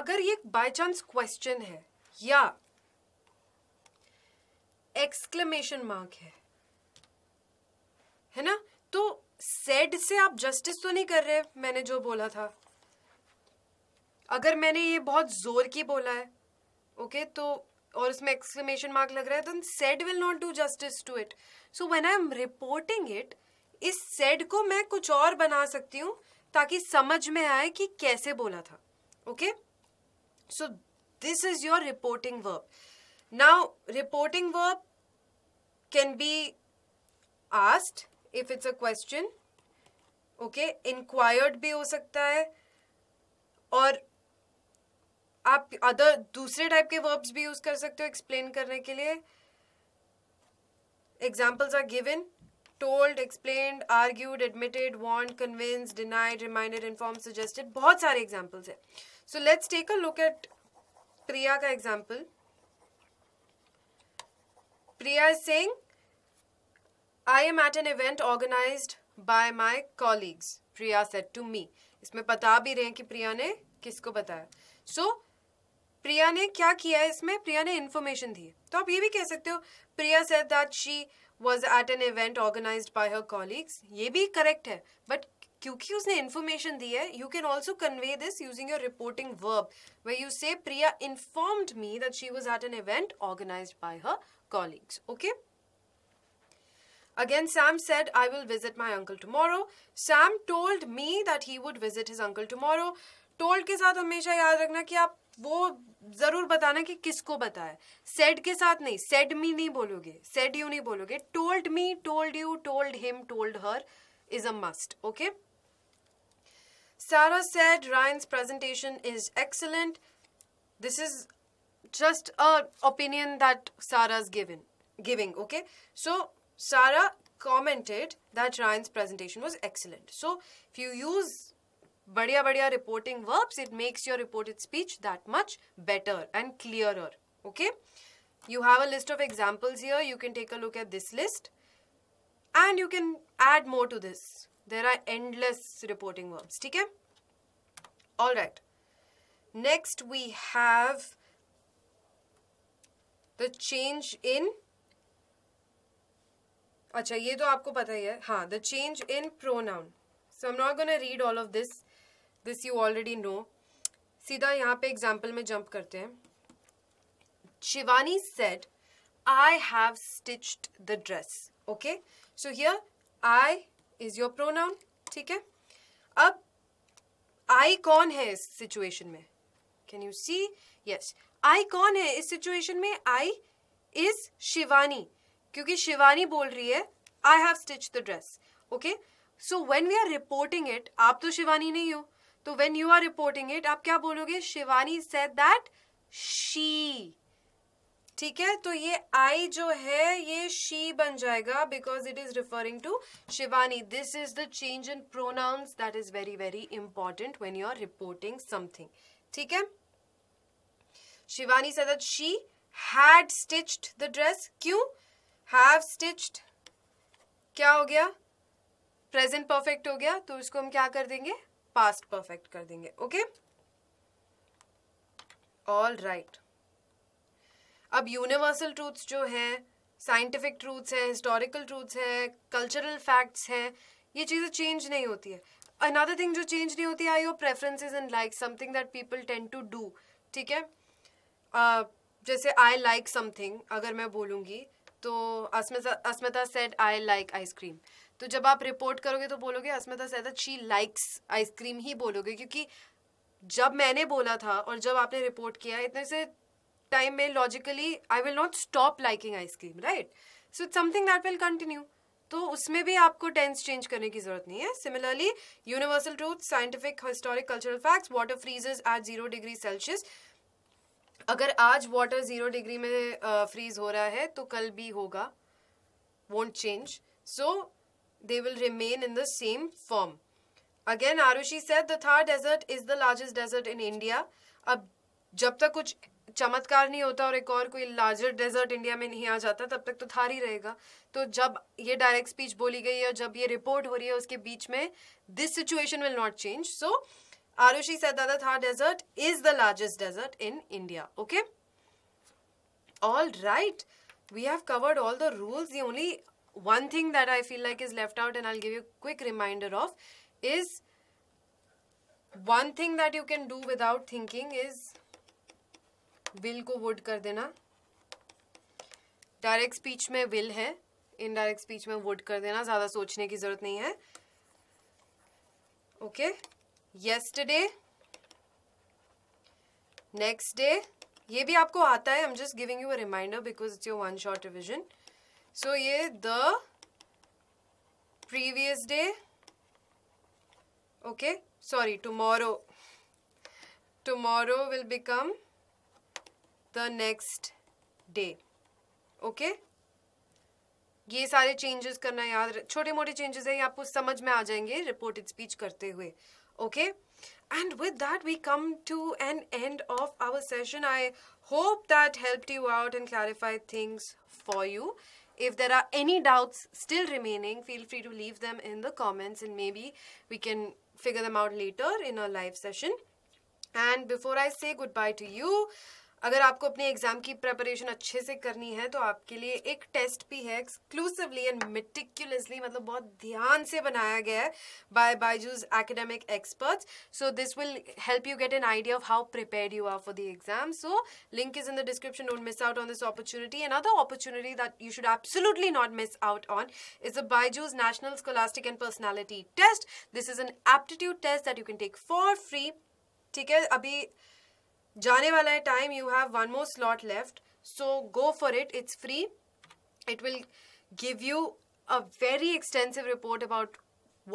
अगर ये बाई चांस क्वेश्चन है या एक्सक्लेमेशन मार्क है है ना तो सेड से आप जस्टिस तो नहीं कर रहे मैंने जो बोला था अगर मैंने ये बहुत जोर की बोला है ओके okay, तो और उसमें एक्सक्लेमेशन मार्क लग रहा है said will not do justice to it so when I am reporting it इस सेड को मैं कुछ और बना सकती हूँ ताकि समझ में आए कि कैसे बोला था okay so this is your reporting verb now reporting verb can be asked if it's a question okay inquired भी हो सकता है और आप अदर दूसरे टाइप के वर्ब्स भी यूज कर सकते हो एक्सप्लेन करने के लिए examples are given told explain argued admitted want convince denied reminded inform suggested बहुत सारे एग्जाम्पल्स है so let's take a look at Priya का example Priya Singh I am at an event organise by my colleagues. Priya said to me इसमें बता भी रहे हैं कि प्रिया ने किसको बताया सो so, प्रिया ने क्या किया है इसमें प्रिया ने इन्फॉर्मेशन दी तो आप ये भी कह सकते हो Priya said that she was at an event organise by her colleagues ये भी करेक्ट है बट क्योंकि उसने इन्फॉर्मेशन दी है you can also convey this using your reporting verb way you say Priya informed me that she was at an event organise by her colleagues. Okay. Again, Sam said, I will visit my uncle tomorrow. Sam told me that he would visit his uncle tomorrow. Told के साथ हमेशा याद रखना कि आप वो ज़रूर बताना कि किसको बताया सेड के साथ नहीं सेड मी नहीं बोलोगे सेड यू नहीं बोलोगे told me told you told him told her is a must okay Sara said Ryan's presentation is excellent this is just a opinion that Sarah's given giving okay so Sarah commented that Ryan's presentation was excellent so if you use बढ़िया बढ़िया reporting verbs it makes your reported speech that much better and clearer okay you have a list of examples here you can take a look at this list and you can add more to this there are endless reporting verbs okay all right next we have the change in अच्छा ये तो आपको पता ही है हाँ the change in pronoun so am not gonna read all of this this you already know सीधा यहाँ पे एग्जाम्पल में जंप करते हैं Shivani said I have stitched the dress okay so here I is your pronoun ठीक है अब I कौन है इस सिचुएशन में can you see yes I कौन है इस सिचुएशन में आई इज शिवानी क्योंकि शिवानी बोल रही है I have stitch the dress okay so when we are reporting it आप तो शिवानी नहीं हो तो when you are reporting it आप क्या बोलोगे शिवानी सेट दैट शी ठीक है तो ये आई जो है ये शी बन जाएगा because it is referring to Shivani this is the change in pronouns that is very very important when you are reporting something ठीक है Shivani said that she had stitched the dress क्यों हैव स्टिच्ड क्या हो गया प्रेजेंट परफेक्ट हो गया तो इसको हम क्या कर देंगे पास्ट परफेक्ट कर देंगे ओके ऑल राइट अब यूनिवर्सल ट्रूथ्स जो है साइंटिफिक ट्रूथ्स है हिस्टोरिकल ट्रूथ्स है कल्चरल फैक्ट्स हैं ये चीज़ें चेंज नहीं होती है अनदर थिंग जो चेंज नहीं होती I your preferences and like something that people tend to do ठीक है जैसे आई लाइक समथिंग अगर मैं बोलूँगी तो Asmita Asmita said I like ice cream तो जब आप रिपोर्ट करोगे तो बोलोगे Asmita said that she likes ice cream ही बोलोगे क्योंकि जब मैंने बोला था और जब आपने रिपोर्ट किया इतने से टाइम में logically I will not stop liking ice cream right so it's something that will continue तो उसमें भी आपको टेंस चेंज करने की जरूरत नहीं है similarly universal truth scientific historic cultural facts water freezes at zero degree Celsius अगर आज वाटर ज़ीरो डिग्री में फ्रीज हो रहा है तो कल भी होगा won't change so they will remain in the same form again Arushi said the Thar desert is the largest desert in India अब जब तक कुछ चमत्कार नहीं होता और एक और कोई लार्जर डेजर्ट इंडिया में नहीं आ जाता तब तक तो थार ही रहेगा तो जब ये डायरेक्ट स्पीच बोली गई है जब ये रिपोर्ट हो रही है उसके बीच में this situation will not change so Arushi said that the Thar Desert is the largest desert in India. Okay? All right. We have covered all the rules. The only one thing that I feel like is left out and I'll give you a quick reminder of is one thing that you can do without thinking is will ko would kar dena. Direct speech में will है indirect speech में would कर देना ज़्यादा सोचने की ज़रूरत नहीं है okay okay? yesterday next day ये भी आपको आता है I am just giving you a reminder because it's your one short revision so ये the previous day okay sorry tomorrow tomorrow will become the next day okay ये सारे changes करना याद छोटे मोटे चेंजेस है ये आपको समझ में आ जाएंगे रिपोर्टेड स्पीच करते हुए okay and with that we come to an end of our session i hope that helped you out and clarified things for you if there are any doubts still remaining feel free to leave them in the comments and maybe we can figure them out later in a live session and before i say goodbye to you अगर आपको अपने exam की preparation अच्छे से करनी है तो आपके लिए एक टेस्ट भी है एक्सक्लूसिवली एंड मेटिक्यूलसली मतलब बहुत ध्यान से बनाया गया है by Byju's academic experts so this will help you get an idea of how prepare you are for the exam so link is in the description don't miss out on this opportunity and other opportunity that you should absolutely not miss out on is a Byju's national scholastic and personality test this is an aptitude test that you can take for free ठीक है अभी जाने वाला है time you have one more slot left so go for it it's free it will give you a very extensive report about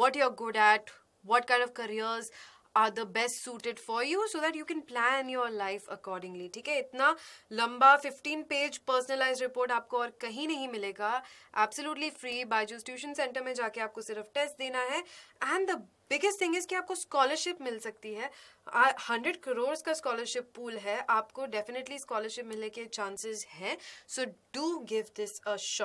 what you are good at what kind of careers are the best suited for you so that you can plan your life accordingly ठीक है इतना लंबा fifteen page personalise report आपको और कहीं नहीं मिलेगा absolutely free by tuition centre में जाके आपको सिर्फ टेस्ट देना है and the biggest thing is कि आपको स्कॉलरशिप मिल सकती है हंड्रेड करोर्स का स्कॉलरशिप पूल है आपको डेफिनेटली स्कॉलरशिप मिलने के चांसेस हैं so do give this a shot